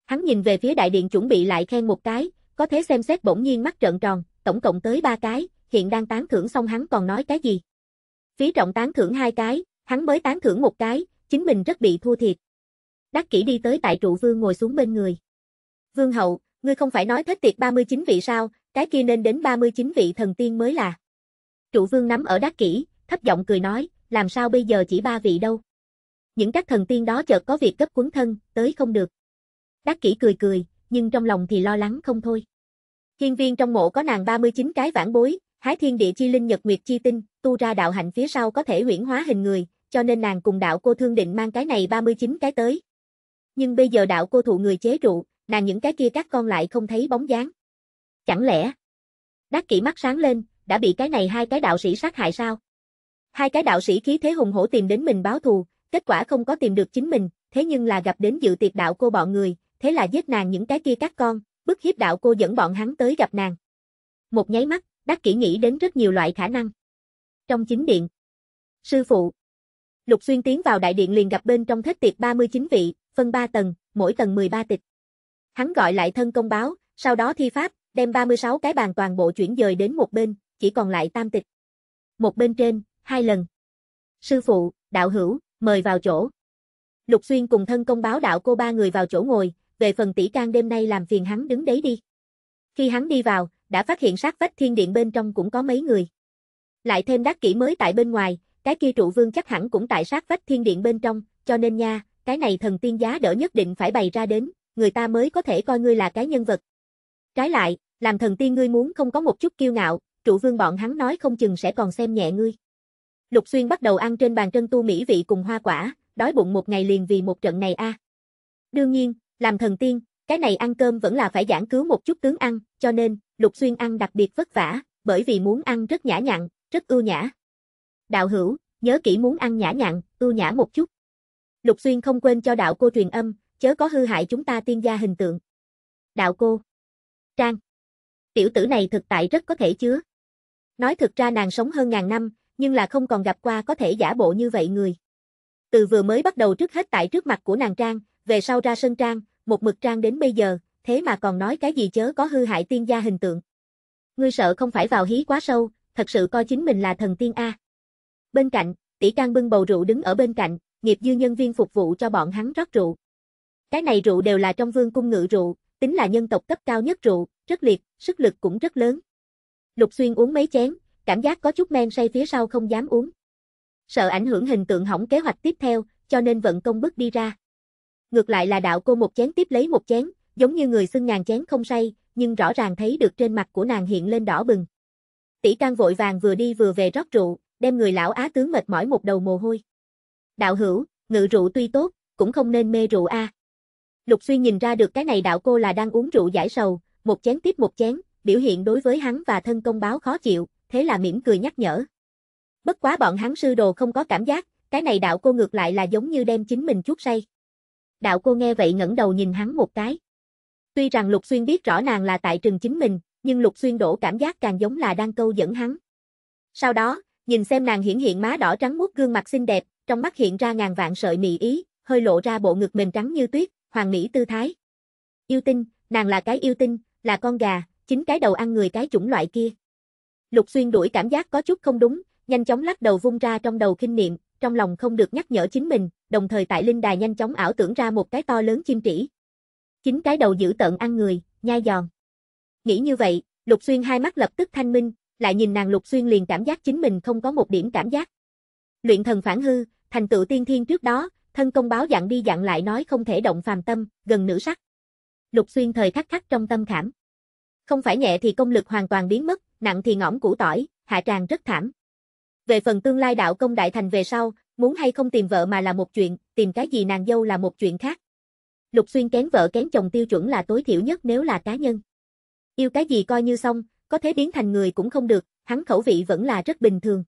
Hắn nhìn về phía đại điện chuẩn bị lại khen một cái, có thế xem xét bỗng nhiên mắt trợn tròn, tổng cộng tới ba cái, hiện đang tán thưởng xong hắn còn nói cái gì. Phí trọng tán thưởng hai cái, hắn mới tán thưởng một cái, chính mình rất bị thua thiệt. Đắc kỹ đi tới tại trụ vương ngồi xuống bên người. Vương hậu, ngươi không phải nói thích tiệc 39 vị sao, cái kia nên đến 39 vị thần tiên mới là. Trụ vương nắm ở đắc kỹ, thấp giọng cười nói, làm sao bây giờ chỉ ba vị đâu. Những các thần tiên đó chợt có việc cấp quấn thân, tới không được. Đắc kỹ cười cười, nhưng trong lòng thì lo lắng không thôi. Hiên viên trong mộ có nàng 39 cái vãn bối, hái thiên địa chi linh nhật nguyệt chi tinh, tu ra đạo hạnh phía sau có thể huyển hóa hình người, cho nên nàng cùng đạo cô thương định mang cái này 39 cái tới. Nhưng bây giờ đạo cô thụ người chế trụ, nàng những cái kia các con lại không thấy bóng dáng. Chẳng lẽ? Đắc kỹ mắt sáng lên, đã bị cái này hai cái đạo sĩ sát hại sao? Hai cái đạo sĩ khí thế hùng hổ tìm đến mình báo thù, kết quả không có tìm được chính mình, thế nhưng là gặp đến dự tiệc đạo cô bọn người, thế là giết nàng những cái kia các con, bức hiếp đạo cô dẫn bọn hắn tới gặp nàng. Một nháy mắt, Đắc Kỷ nghĩ đến rất nhiều loại khả năng. Trong chính điện, sư phụ Lục Xuyên tiến vào đại điện liền gặp bên trong thất tiệc 39 vị, phân 3 tầng, mỗi tầng 13 tịch. Hắn gọi lại thân công báo, sau đó thi pháp, đem 36 cái bàn toàn bộ chuyển dời đến một bên, chỉ còn lại tam tịch. Một bên trên, hai lần. Sư phụ, đạo hữu, mời vào chỗ. Lục Xuyên cùng thân công báo đạo cô ba người vào chỗ ngồi, về phần tỷ can đêm nay làm phiền hắn đứng đấy đi. Khi hắn đi vào, đã phát hiện sát vách thiên điện bên trong cũng có mấy người. Lại thêm đắc kỹ mới tại bên ngoài, cái kia trụ vương chắc hẳn cũng tại sát vách thiên điện bên trong, cho nên nha, cái này thần tiên giá đỡ nhất định phải bày ra đến, người ta mới có thể coi ngươi là cái nhân vật. Trái lại, làm thần tiên ngươi muốn không có một chút kiêu ngạo, trụ vương bọn hắn nói không chừng sẽ còn xem nhẹ ngươi. Lục Xuyên bắt đầu ăn trên bàn chân tu mỹ vị cùng hoa quả, đói bụng một ngày liền vì một trận này a. À. Đương nhiên, làm thần tiên, cái này ăn cơm vẫn là phải giảng cứu một chút tướng ăn, cho nên, Lục Xuyên ăn đặc biệt vất vả, bởi vì muốn ăn rất nhã nhặn, rất ưu nhã. Đạo hữu, nhớ kỹ muốn ăn nhã nhặn, ưu nhã một chút. Lục Xuyên không quên cho đạo cô truyền âm, chớ có hư hại chúng ta tiên gia hình tượng. Đạo cô. Trang. Tiểu tử này thực tại rất có thể chứa. Nói thực ra nàng sống hơn ngàn năm, nhưng là không còn gặp qua có thể giả bộ như vậy người. Từ vừa mới bắt đầu trước hết tại trước mặt của nàng Trang, về sau ra sân Trang, một mực Trang đến bây giờ, thế mà còn nói cái gì chớ có hư hại tiên gia hình tượng. Ngươi sợ không phải vào hí quá sâu, thật sự coi chính mình là thần tiên A. Bên cạnh, tỷ Trang bưng bầu rượu đứng ở bên cạnh, nghiệp dư nhân viên phục vụ cho bọn hắn rót rượu. Cái này rượu đều là trong vương cung ngự rượu, tính là nhân tộc cấp cao nhất rượu, rất liệt, sức lực cũng rất lớn. Lục Xuyên uống mấy chén, cảm giác có chút men say phía sau không dám uống. Sợ ảnh hưởng hình tượng hỏng kế hoạch tiếp theo, cho nên vận công bước đi ra. Ngược lại là đạo cô một chén tiếp lấy một chén, giống như người xưng ngàn chén không say, nhưng rõ ràng thấy được trên mặt của nàng hiện lên đỏ bừng. Tỷ can vội vàng vừa đi vừa về rót rượu, đem người lão á tướng mệt mỏi một đầu mồ hôi. Đạo hữu, ngự rượu tuy tốt, cũng không nên mê rượu a. À. Lục Xuyên nhìn ra được cái này đạo cô là đang uống rượu giải sầu, một chén tiếp một chén, biểu hiện đối với hắn và thân công báo khó chịu, thế là mỉm cười nhắc nhở. Bất quá bọn hắn sư đồ không có cảm giác, cái này đạo cô ngược lại là giống như đem chính mình chút say. Đạo cô nghe vậy ngẩng đầu nhìn hắn một cái. Tuy rằng Lục Xuyên biết rõ nàng là tại trường chính mình, nhưng Lục Xuyên đổ cảm giác càng giống là đang câu dẫn hắn. Sau đó, nhìn xem nàng hiển hiện má đỏ trắng muốt gương mặt xinh đẹp, trong mắt hiện ra ngàn vạn sợi mị ý, hơi lộ ra bộ ngực mình trắng như tuyết, hoàng mỹ tư thái. Yêu tinh, nàng là cái yêu tinh, là con gà, chính cái đầu ăn người cái chủng loại kia. Lục xuyên đuổi cảm giác có chút không đúng, nhanh chóng lắc đầu vung ra trong đầu kinh niệm, trong lòng không được nhắc nhở chính mình, đồng thời tại linh đài nhanh chóng ảo tưởng ra một cái to lớn chim trĩ. Chính cái đầu giữ tận ăn người, nhai giòn. Nghĩ như vậy, Lục Xuyên hai mắt lập tức thanh minh, lại nhìn nàng Lục Xuyên liền cảm giác chính mình không có một điểm cảm giác. Luyện thần phản hư, thành tựu tiên thiên trước đó, thân công báo dặn đi dặn lại nói không thể động phàm tâm, gần nữ sắc. Lục xuyên thời khắc khắc trong tâm khảm. Không phải nhẹ thì công lực hoàn toàn biến mất, nặng thì ngõm củ tỏi, hạ tràng rất thảm. Về phần tương lai đạo công đại thành về sau, muốn hay không tìm vợ mà là một chuyện, tìm cái gì nàng dâu là một chuyện khác. Lục xuyên kén vợ kén chồng tiêu chuẩn là tối thiểu nhất nếu là cá nhân. Yêu cái gì coi như xong, có thế biến thành người cũng không được, hắn khẩu vị vẫn là rất bình thường.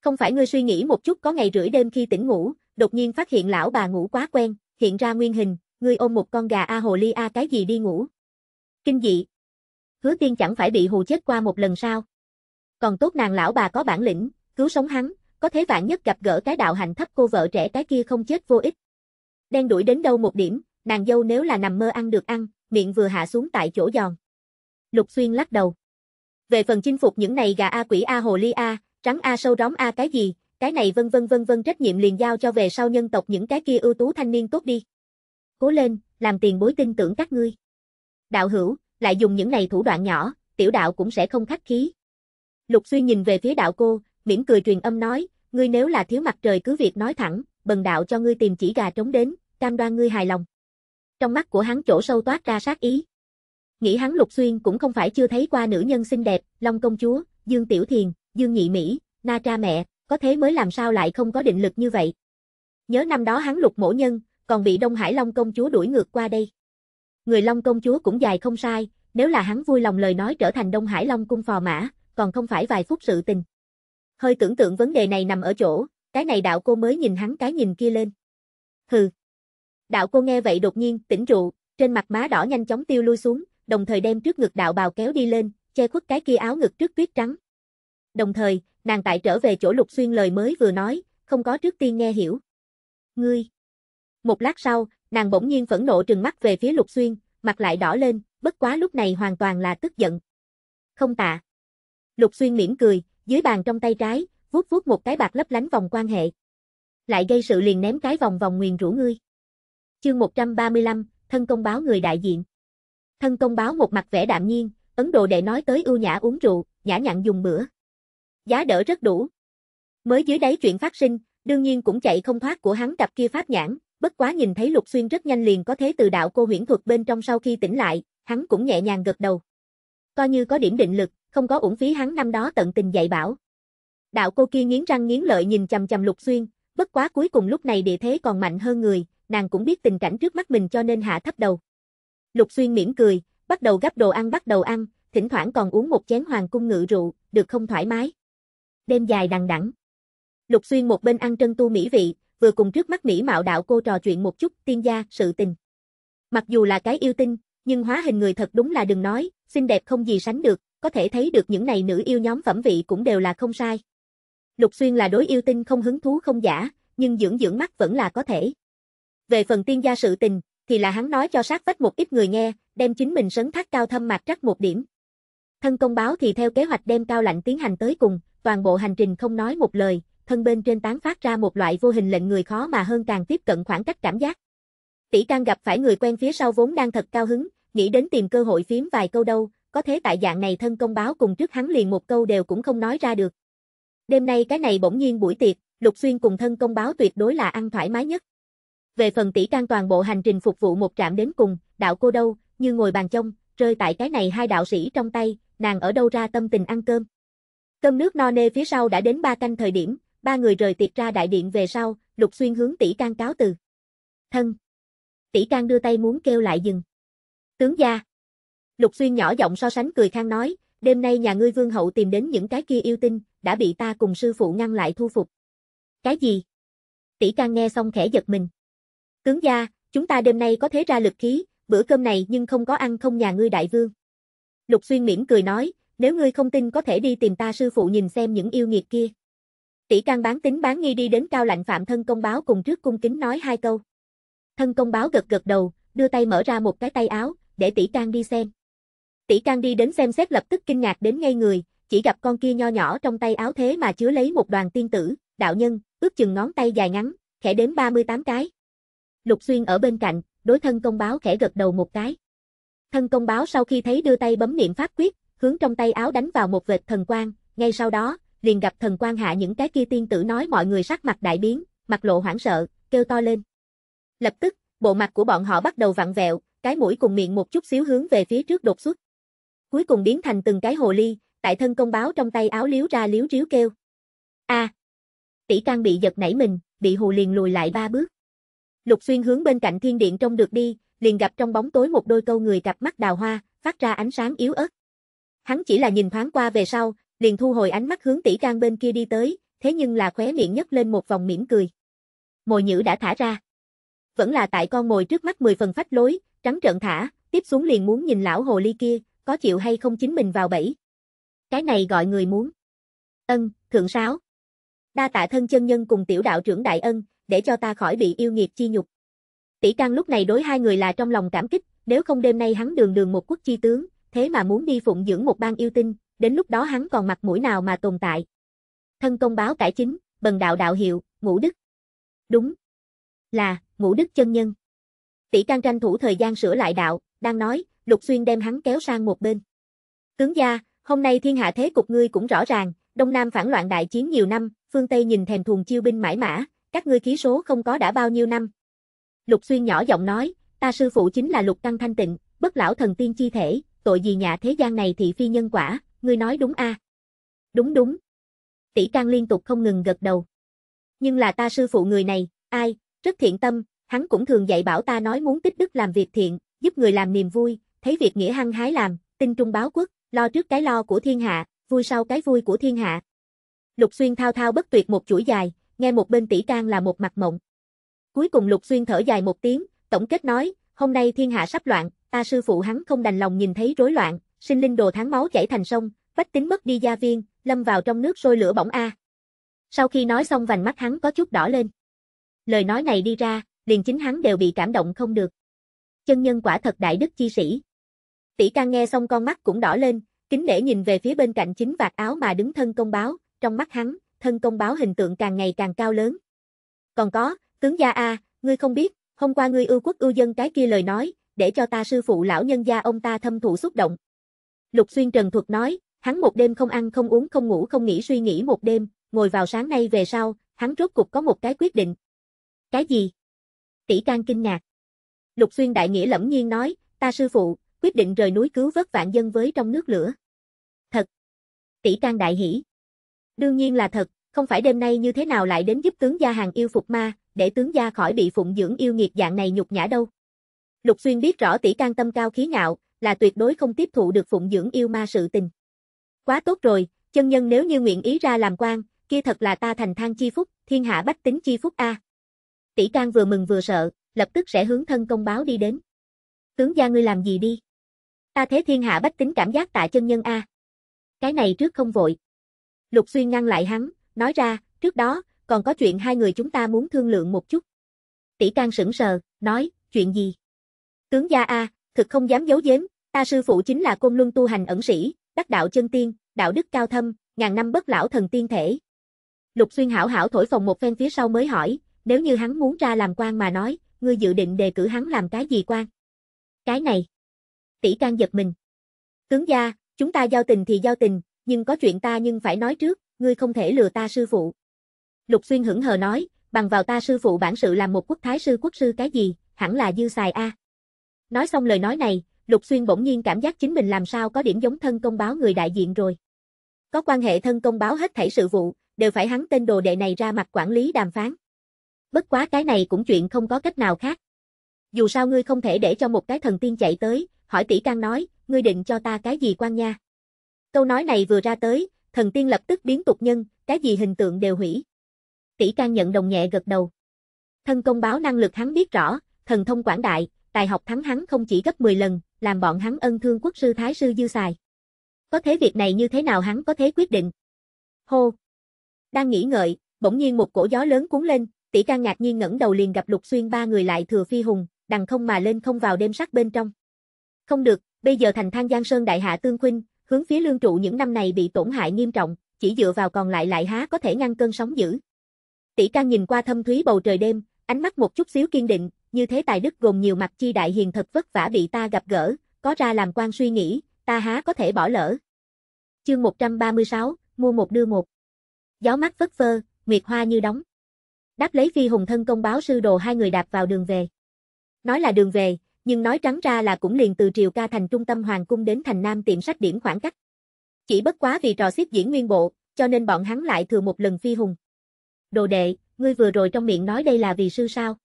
Không phải ngươi suy nghĩ một chút có ngày rưỡi đêm khi tỉnh ngủ, đột nhiên phát hiện lão bà ngủ quá quen, hiện ra nguyên hình, ngươi ôm một con gà a hồ ly a cái gì đi ngủ. Kinh dị. Hứa tiên chẳng phải bị hù chết qua một lần sao. Còn tốt nàng lão bà có bản lĩnh, cứu sống hắn, có thế vạn nhất gặp gỡ cái đạo hành thấp cô vợ trẻ cái kia không chết vô ích. Đen đuổi đến đâu một điểm, nàng dâu nếu là nằm mơ ăn được ăn, miệng vừa hạ xuống tại chỗ giòn. Lục xuyên lắc đầu. Về phần chinh phục những này gà A quỷ A hồ ly A, trắng A sâu róm A cái gì, cái này vân vân vân vân trách nhiệm liền giao cho về sau nhân tộc những cái kia ưu tú thanh niên tốt đi. Cố lên, làm tiền bối tin tưởng các ngươi. Đạo hữu, lại dùng những này thủ đoạn nhỏ, tiểu đạo cũng sẽ không khắc khí. Lục Xuyên nhìn về phía đạo cô, mỉm cười truyền âm nói, ngươi nếu là thiếu mặt trời cứ việc nói thẳng, bần đạo cho ngươi tìm chỉ gà trống đến, cam đoan ngươi hài lòng. Trong mắt của hắn chỗ sâu toát ra sát ý. Nghĩ hắn Lục Xuyên cũng không phải chưa thấy qua nữ nhân xinh đẹp, Long công chúa, Dương Tiểu Thiền, Dương Nhị Mỹ, Na tra mẹ, có thế mới làm sao lại không có định lực như vậy. Nhớ năm đó hắn lục mổ nhân, còn bị Đông Hải Long công chúa đuổi ngược qua đây. Người Long công chúa cũng dài không sai, nếu là hắn vui lòng lời nói trở thành Đông Hải Long cung phò mã, còn không phải vài phút sự tình. Hơi tưởng tượng vấn đề này nằm ở chỗ, cái này đạo cô mới nhìn hắn cái nhìn kia lên. Hừ. Đạo cô nghe vậy đột nhiên tỉnh trụ, trên mặt má đỏ nhanh chóng tiêu lui xuống, đồng thời đem trước ngực đạo bào kéo đi lên, che khuất cái kia áo ngực trước tuyết trắng đồng thời, nàng tại trở về chỗ Lục Xuyên lời mới vừa nói, không có trước tiên nghe hiểu. Ngươi! Một lát sau, nàng bỗng nhiên phẫn nộ trừng mắt về phía Lục Xuyên, mặt lại đỏ lên, bất quá lúc này hoàn toàn là tức giận. Không tạ. Lục Xuyên mỉm cười, dưới bàn trong tay trái, vuốt vuốt một cái bạc lấp lánh vòng quan hệ. Lại gây sự liền ném cái vòng vòng nguyền rủ ngươi. Chương 135, thân công báo người đại diện. Thân công báo một mặt vẻ đạm nhiên, Ấn Độ đệ nói tới ưu nhã uống rượu, nhã nhặn dùng bữa giá đỡ rất đủ. Mới dưới đáy chuyện phát sinh, đương nhiên cũng chạy không thoát của hắn cặp kia pháp nhãn, bất quá nhìn thấy Lục Xuyên rất nhanh liền có thế từ đạo cô huyễn thuật bên trong sau khi tỉnh lại, hắn cũng nhẹ nhàng gật đầu. Coi như có điểm định lực, không có uổng phí hắn năm đó tận tình dạy bảo. Đạo cô kia nghiến răng nghiến lợi nhìn chằm chằm Lục Xuyên, bất quá cuối cùng lúc này địa thế còn mạnh hơn người, nàng cũng biết tình cảnh trước mắt mình cho nên hạ thấp đầu. Lục Xuyên mỉm cười, bắt đầu gấp đồ ăn bắt đầu ăn, thỉnh thoảng còn uống một chén hoàng cung ngự rượu, được không thoải mái đêm dài đằng đẵng. Lục Xuyên một bên ăn trân tu mỹ vị, vừa cùng trước mắt mỹ mạo đạo cô trò chuyện một chút tiên gia, sự tình. Mặc dù là cái yêu tinh, nhưng hóa hình người thật đúng là đừng nói, xinh đẹp không gì sánh được, có thể thấy được những này nữ yêu nhóm phẩm vị cũng đều là không sai. Lục Xuyên là đối yêu tinh không hứng thú không giả, nhưng dưỡng dưỡng mắt vẫn là có thể. Về phần tiên gia sự tình, thì là hắn nói cho sát vách một ít người nghe, đem chính mình sấn thác cao thâm mạc trắc một điểm. Thân công báo thì theo kế hoạch đem cao lạnh tiến hành tới cùng, toàn bộ hành trình không nói một lời, thân bên trên tán phát ra một loại vô hình lệnh người khó mà hơn càng tiếp cận khoảng cách cảm giác. Tỷ can gặp phải người quen phía sau vốn đang thật cao hứng, nghĩ đến tìm cơ hội phím vài câu đâu, có thế tại dạng này thân công báo cùng trước hắn liền một câu đều cũng không nói ra được. Đêm nay cái này bỗng nhiên buổi tiệc, Lục Xuyên cùng thân công báo tuyệt đối là ăn thoải mái nhất. Về phần tỷ can toàn bộ hành trình phục vụ một trạm đến cùng, đạo cô đâu, như ngồi bàn trông, rơi tại cái này hai đạo sĩ trong tay, nàng ở đâu ra tâm tình ăn cơm. Cơm nước no nê phía sau đã đến ba canh thời điểm, ba người rời tiệc ra đại điện về sau, Lục Xuyên hướng tỷ can cáo từ. Thân. Tỷ can đưa tay muốn kêu lại dừng. Tướng gia. Lục Xuyên nhỏ giọng so sánh cười khang nói, đêm nay nhà ngươi vương hậu tìm đến những cái kia yêu tinh, đã bị ta cùng sư phụ ngăn lại thu phục. Cái gì? Tỷ can nghe xong khẽ giật mình. Tướng gia, chúng ta đêm nay có thế ra lực khí, bữa cơm này nhưng không có ăn không nhà ngươi đại vương. Lục Xuyên mỉm cười nói, nếu ngươi không tin có thể đi tìm ta sư phụ nhìn xem những yêu nghiệt kia. Tỷ can bán tính bán nghi đi đến cao lạnh phạm thân công báo cùng trước cung kính nói hai câu. Thân công báo gật gật đầu, đưa tay mở ra một cái tay áo, để tỷ can đi xem. Tỷ can đi đến xem xét lập tức kinh ngạc đến ngay người, chỉ gặp con kia nho nhỏ trong tay áo thế mà chứa lấy một đoàn tiên tử, đạo nhân, ước chừng ngón tay dài ngắn, khẽ đến 38 cái. Lục Xuyên ở bên cạnh, đối thân công báo khẽ gật đầu một cái. Thân công báo sau khi thấy đưa tay bấm niệm pháp quyết, hướng trong tay áo đánh vào một vệt thần quang, ngay sau đó, liền gặp thần quang hạ những cái kia tiên tử nói mọi người sắc mặt đại biến, mặt lộ hoảng sợ, kêu to lên. Lập tức, bộ mặt của bọn họ bắt đầu vặn vẹo, cái mũi cùng miệng một chút xíu hướng về phía trước đột xuất. Cuối cùng biến thành từng cái hồ ly, tại thân công báo trong tay áo liếu ra liếu riếu kêu. A. À, Tỷ can bị giật nảy mình, bị hù liền lùi lại ba bước. Lục xuyên hướng bên cạnh thiên điện trông được đi, liền gặp trong bóng tối một đôi câu người cặp mắt đào hoa, phát ra ánh sáng yếu ớt. Hắn chỉ là nhìn thoáng qua về sau, liền thu hồi ánh mắt hướng tỷ can bên kia đi tới, thế nhưng là khóe miệng nhấc lên một vòng mỉm cười. Mồi nhữ đã thả ra. Vẫn là tại con mồi trước mắt 10 phần phách lối, trắng trợn thả, tiếp xuống liền muốn nhìn lão hồ ly kia, có chịu hay không chính mình vào bẫy. Cái này gọi người muốn. Ân, thượng sáo. Đa tạ thân chân nhân cùng tiểu đạo trưởng đại ân, để cho ta khỏi bị yêu nghiệp chi nhục. Tỷ Cang lúc này đối hai người là trong lòng cảm kích, nếu không đêm nay hắn đường đường một quốc chi tướng, thế mà muốn đi phụng dưỡng một bang yêu tinh, đến lúc đó hắn còn mặt mũi nào mà tồn tại. Thân công báo cải chính, bần đạo đạo hiệu, ngũ đức. Đúng. Là, ngũ đức chân nhân. Tỷ can tranh thủ thời gian sửa lại đạo, đang nói, Lục Xuyên đem hắn kéo sang một bên. Tướng gia, hôm nay thiên hạ thế cục ngươi cũng rõ ràng, Đông Nam phản loạn đại chiến nhiều năm, phương Tây nhìn thèm thuồng chiêu binh mãi mã, các ngươi khí số không có đã bao nhiêu năm. Lục Xuyên nhỏ giọng nói, ta sư phụ chính là Lục Căng Thanh Tịnh, bất lão thần tiên chi thể, tội gì nhạ thế gian này thì phi nhân quả, ngươi nói đúng a à? Đúng đúng. Tỷ Trang liên tục không ngừng gật đầu. Nhưng là ta sư phụ người này, ai, rất thiện tâm, hắn cũng thường dạy bảo ta nói muốn tích đức làm việc thiện, giúp người làm niềm vui, thấy việc nghĩa hăng hái làm, tin trung báo quốc, lo trước cái lo của thiên hạ, vui sau cái vui của thiên hạ. Lục Xuyên thao thao bất tuyệt một chuỗi dài, nghe một bên tỷ trang là một mặt mộng. Cuối cùng Lục Xuyên thở dài một tiếng, tổng kết nói, hôm nay thiên hạ sắp loạn, ta sư phụ hắn không đành lòng nhìn thấy rối loạn, sinh linh đồ tháng máu chảy thành sông, vách tính mất đi gia viên, lâm vào trong nước sôi lửa bỏng a. Sau khi nói xong vành mắt hắn có chút đỏ lên. Lời nói này đi ra, liền chính hắn đều bị cảm động không được. Chân nhân quả thật đại đức chi sĩ. Tỷ ca nghe xong con mắt cũng đỏ lên, kính để nhìn về phía bên cạnh chính vạt áo mà đứng thân công báo, trong mắt hắn, thân công báo hình tượng càng ngày càng cao lớn. Còn có, tướng gia A, ngươi không biết, hôm qua ngươi ưu quốc ưu dân cái kia lời nói, để cho ta sư phụ lão nhân gia ông ta thâm thụ xúc động. Lục Xuyên Trần thuật nói, hắn một đêm không ăn không uống không ngủ không nghĩ suy nghĩ một đêm, ngồi vào sáng nay về sau, hắn rốt cục có một cái quyết định. Cái gì? Tỷ can kinh ngạc. Lục Xuyên đại nghĩa lẫm nhiên nói, ta sư phụ, quyết định rời núi cứu vớt vạn dân với trong nước lửa. Thật. Tỷ can đại hỉ. Đương nhiên là thật, không phải đêm nay như thế nào lại đến giúp tướng gia hàng yêu phục ma, để tướng gia khỏi bị phụng dưỡng yêu nghiệt dạng này nhục nhã đâu. Lục Xuyên biết rõ tỷ can tâm cao khí ngạo, là tuyệt đối không tiếp thụ được phụng dưỡng yêu ma sự tình. Quá tốt rồi, chân nhân nếu như nguyện ý ra làm quan, kia thật là ta thành thang chi phúc, thiên hạ bách tính chi phúc a. Tỷ can vừa mừng vừa sợ, lập tức sẽ hướng thân công báo đi đến. Tướng gia ngươi làm gì đi? Ta thế thiên hạ bách tính cảm giác tại chân nhân a. Cái này trước không vội. Lục Xuyên ngăn lại hắn, nói ra, trước đó, còn có chuyện hai người chúng ta muốn thương lượng một chút. Tỷ can sững sờ, nói, chuyện gì? Tướng gia A, thực không dám giấu giếm, ta sư phụ chính là côn luân tu hành ẩn sĩ, đắc đạo chân tiên, đạo đức cao thâm, ngàn năm bất lão thần tiên thể. Lục xuyên hảo hảo thổi phòng một phen phía sau mới hỏi, nếu như hắn muốn ra làm quan mà nói, ngươi dự định đề cử hắn làm cái gì quan? Cái này. Tỷ can giật mình. Tướng gia, chúng ta giao tình thì giao tình, nhưng có chuyện ta nhưng phải nói trước, ngươi không thể lừa ta sư phụ. Lục xuyên hững hờ nói, bằng vào ta sư phụ bản sự làm một quốc thái sư quốc sư cái gì, hẳn là dư xài a. À. Nói xong lời nói này, Lục Xuyên bỗng nhiên cảm giác chính mình làm sao có điểm giống thân công báo người đại diện rồi. Có quan hệ thân công báo hết thảy sự vụ, đều phải hắn tên đồ đệ này ra mặt quản lý đàm phán. Bất quá cái này cũng chuyện không có cách nào khác. Dù sao ngươi không thể để cho một cái thần tiên chạy tới, hỏi tỷ can nói, ngươi định cho ta cái gì quan nha. Câu nói này vừa ra tới, thần tiên lập tức biến tục nhân, cái gì hình tượng đều hủy. Tỷ can nhận đồng nhẹ gật đầu. Thân công báo năng lực hắn biết rõ, thần thông quảng đại, tài học thắng hắn không chỉ gấp 10 lần, làm bọn hắn ân thương quốc sư thái sư dư xài. Có thế việc này như thế nào hắn có thế quyết định. Hô! Đang nghĩ ngợi, bỗng nhiên một cổ gió lớn cuốn lên, tỷ ca ngạc nhiên ngẩng đầu liền gặp lục xuyên ba người lại thừa phi hùng, đằng không mà lên không vào đêm sắc bên trong. Không được, bây giờ thành thang Giang Sơn Đại Hạ Tương Khuynh, hướng phía lương trụ những năm này bị tổn hại nghiêm trọng, chỉ dựa vào còn lại lại há có thể ngăn cơn sóng dữ. Tỷ ca nhìn qua thâm thúy bầu trời đêm, ánh mắt một chút xíu kiên định, như thế tài đức gồm nhiều mặt chi đại hiền thật vất vả bị ta gặp gỡ, có ra làm quan suy nghĩ, ta há có thể bỏ lỡ. Chương 136, mua một đưa một. Gió mắt vất phơ, nguyệt hoa như đóng. Đáp lấy phi hùng thân công báo sư đồ hai người đạp vào đường về. Nói là đường về, nhưng nói trắng ra là cũng liền từ triều ca thành trung tâm hoàng cung đến thành nam tiệm sách điểm khoảng cách. Chỉ bất quá vì trò xiết diễn nguyên bộ, cho nên bọn hắn lại thừa một lần phi hùng. Đồ đệ, ngươi vừa rồi trong miệng nói đây là vì sư sao?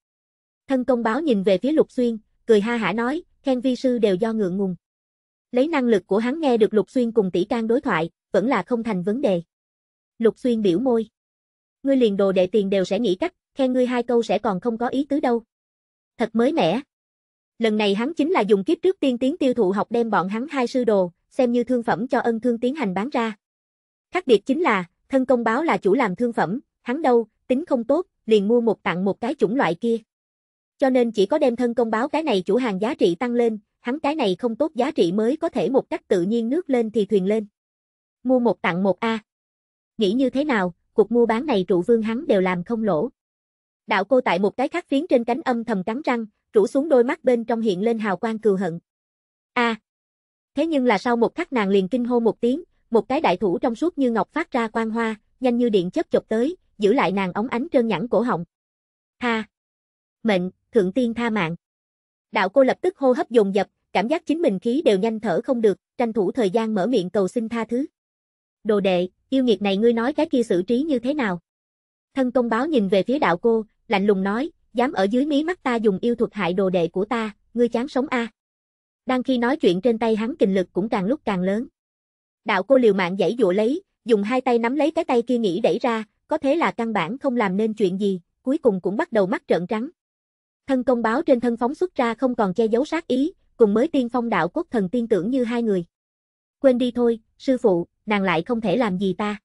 Thân công báo nhìn về phía Lục Xuyên, cười ha hả nói, khen vi sư đều do ngượng ngùng. Lấy năng lực của hắn nghe được Lục Xuyên cùng tỷ can đối thoại, vẫn là không thành vấn đề. Lục Xuyên biểu môi. Ngươi liền đồ đệ tiền đều sẽ nghĩ cách, khen ngươi hai câu sẽ còn không có ý tứ đâu. Thật mới mẻ. Lần này hắn chính là dùng kiếp trước tiên tiến tiêu thụ học đem bọn hắn hai sư đồ, xem như thương phẩm cho ân thương tiến hành bán ra. Khác biệt chính là, thân công báo là chủ làm thương phẩm, hắn đâu, tính không tốt, liền mua một tặng một cái chủng loại kia. Cho nên chỉ có đem thân công báo cái này chủ hàng giá trị tăng lên, hắn cái này không tốt giá trị mới có thể một cách tự nhiên nước lên thì thuyền lên. Mua một tặng một A. Nghĩ như thế nào, cuộc mua bán này trụ vương hắn đều làm không lỗ. Đạo cô tại một cái khắc phiến trên cánh âm thầm cắn răng, rủ xuống đôi mắt bên trong hiện lên hào quang cừu hận. A. Thế nhưng là sau một khắc nàng liền kinh hô một tiếng, một cái đại thủ trong suốt như ngọc phát ra quang hoa, nhanh như điện chớp chộp tới, giữ lại nàng ống ánh trơn nhẵn cổ họng. Ha mệnh, thượng tiên tha mạng. Đạo cô lập tức hô hấp dồn dập, cảm giác chính mình khí đều nhanh thở không được, tranh thủ thời gian mở miệng cầu xin tha thứ. Đồ đệ, yêu nghiệt này ngươi nói cái kia xử trí như thế nào? Thân công báo nhìn về phía đạo cô, lạnh lùng nói, dám ở dưới mí mắt ta dùng yêu thuật hại đồ đệ của ta, ngươi chán sống a. Đang khi nói chuyện trên tay hắn kình lực cũng càng lúc càng lớn. Đạo cô liều mạng giãy dụa lấy, dùng hai tay nắm lấy cái tay kia nghĩ đẩy ra, có thế là căn bản không làm nên chuyện gì, cuối cùng cũng bắt đầu mắt trợn trắng. Thân công báo trên thân phóng xuất ra không còn che giấu sát ý, cùng mới tiên phong đạo quốc thần tiên tưởng như hai người. Quên đi thôi, sư phụ, nàng lại không thể làm gì ta.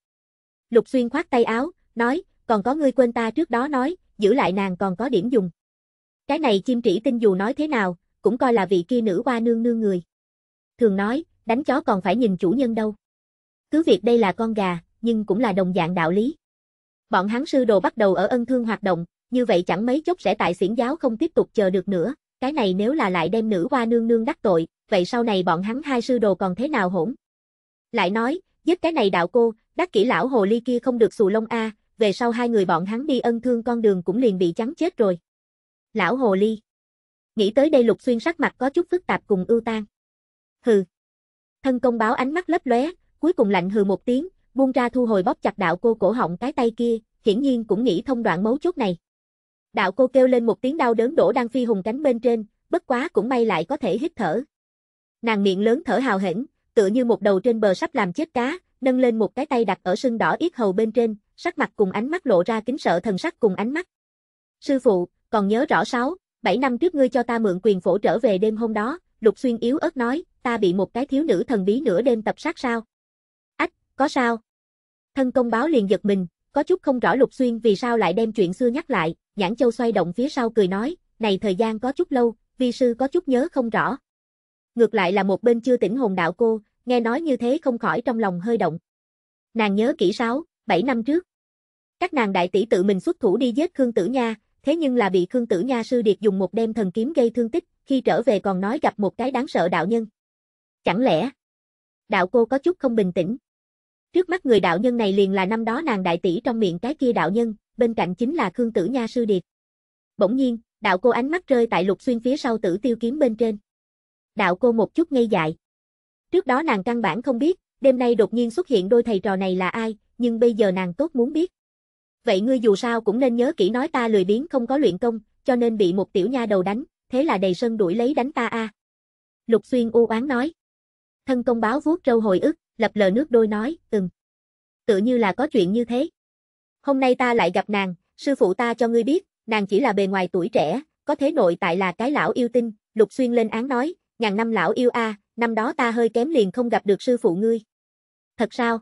Lục xuyên khoát tay áo, nói, còn có ngươi quên ta trước đó nói, giữ lại nàng còn có điểm dùng. Cái này chim trĩ tinh dù nói thế nào, cũng coi là vị kia nữ qua nương nương người. Thường nói, đánh chó còn phải nhìn chủ nhân đâu. Cứ việc đây là con gà, nhưng cũng là đồng dạng đạo lý. Bọn hắn sư đồ bắt đầu ở ân thương hoạt động, như vậy chẳng mấy chốc sẽ tại xiển giáo không tiếp tục chờ được nữa, cái này nếu là lại đem nữ hoa nương nương đắc tội, vậy sau này bọn hắn hai sư đồ còn thế nào hỗn? Lại nói, giết cái này đạo cô, đắc kỹ lão hồ ly kia không được xù lông a, về sau hai người bọn hắn đi ân thương con đường cũng liền bị chắn chết rồi. Lão hồ ly. Nghĩ tới đây lục xuyên sắc mặt có chút phức tạp cùng ưu tan. Hừ. Thân công báo ánh mắt lấp lóe, cuối cùng lạnh hừ một tiếng, buông ra thu hồi bóp chặt đạo cô cổ họng cái tay kia, hiển nhiên cũng nghĩ thông đoạn mấu chốt này. Đạo cô kêu lên một tiếng đau đớn đổ đang phi hùng cánh bên trên, bất quá cũng may lại có thể hít thở. Nàng miệng lớn thở hào hển, tựa như một đầu trên bờ sắp làm chết cá, nâng lên một cái tay đặt ở sưng đỏ yết hầu bên trên, sắc mặt cùng ánh mắt lộ ra kính sợ thần sắc cùng ánh mắt. Sư phụ, còn nhớ rõ sáu, bảy năm trước ngươi cho ta mượn quyền phổ trở về đêm hôm đó, Lục Xuyên yếu ớt nói, ta bị một cái thiếu nữ thần bí nửa đêm tập sát sao? Ách, có sao? Thân công báo liền giật mình, có chút không rõ Lục Xuyên vì sao lại đem chuyện xưa nhắc lại, Nhãn Châu xoay động phía sau cười nói, này thời gian có chút lâu, vi sư có chút nhớ không rõ. Ngược lại là một bên chưa tỉnh hồn đạo cô, nghe nói như thế không khỏi trong lòng hơi động. Nàng nhớ kỹ sáu, bảy năm trước. Các nàng đại tỷ tự mình xuất thủ đi giết Khương Tử Nha, thế nhưng là bị Khương Tử Nha sư điệt dùng một đem thần kiếm gây thương tích, khi trở về còn nói gặp một cái đáng sợ đạo nhân. Chẳng lẽ? Đạo cô có chút không bình tĩnh. Trước mắt người đạo nhân này liền là năm đó nàng đại tỷ trong miệng cái kia đạo nhân, bên cạnh chính là Khương Tử Nha sư điệt. Bỗng nhiên, đạo cô ánh mắt rơi tại Lục Xuyên phía sau tử tiêu kiếm bên trên. Đạo cô một chút ngây dại. Trước đó nàng căn bản không biết, đêm nay đột nhiên xuất hiện đôi thầy trò này là ai, nhưng bây giờ nàng tốt muốn biết. Vậy ngươi dù sao cũng nên nhớ kỹ nói ta lười biếng không có luyện công, cho nên bị một tiểu nha đầu đánh, thế là đầy sân đuổi lấy đánh ta a. Lục Xuyên u oán nói. Thân công báo vuốt râu hồi ức lập lờ nước đôi nói, ừm. Tự như là có chuyện như thế. Hôm nay ta lại gặp nàng, sư phụ ta cho ngươi biết, nàng chỉ là bề ngoài tuổi trẻ, có thế nội tại là cái lão yêu tinh, lục xuyên lên án nói, ngàn năm lão yêu a, năm đó ta hơi kém liền không gặp được sư phụ ngươi. Thật sao?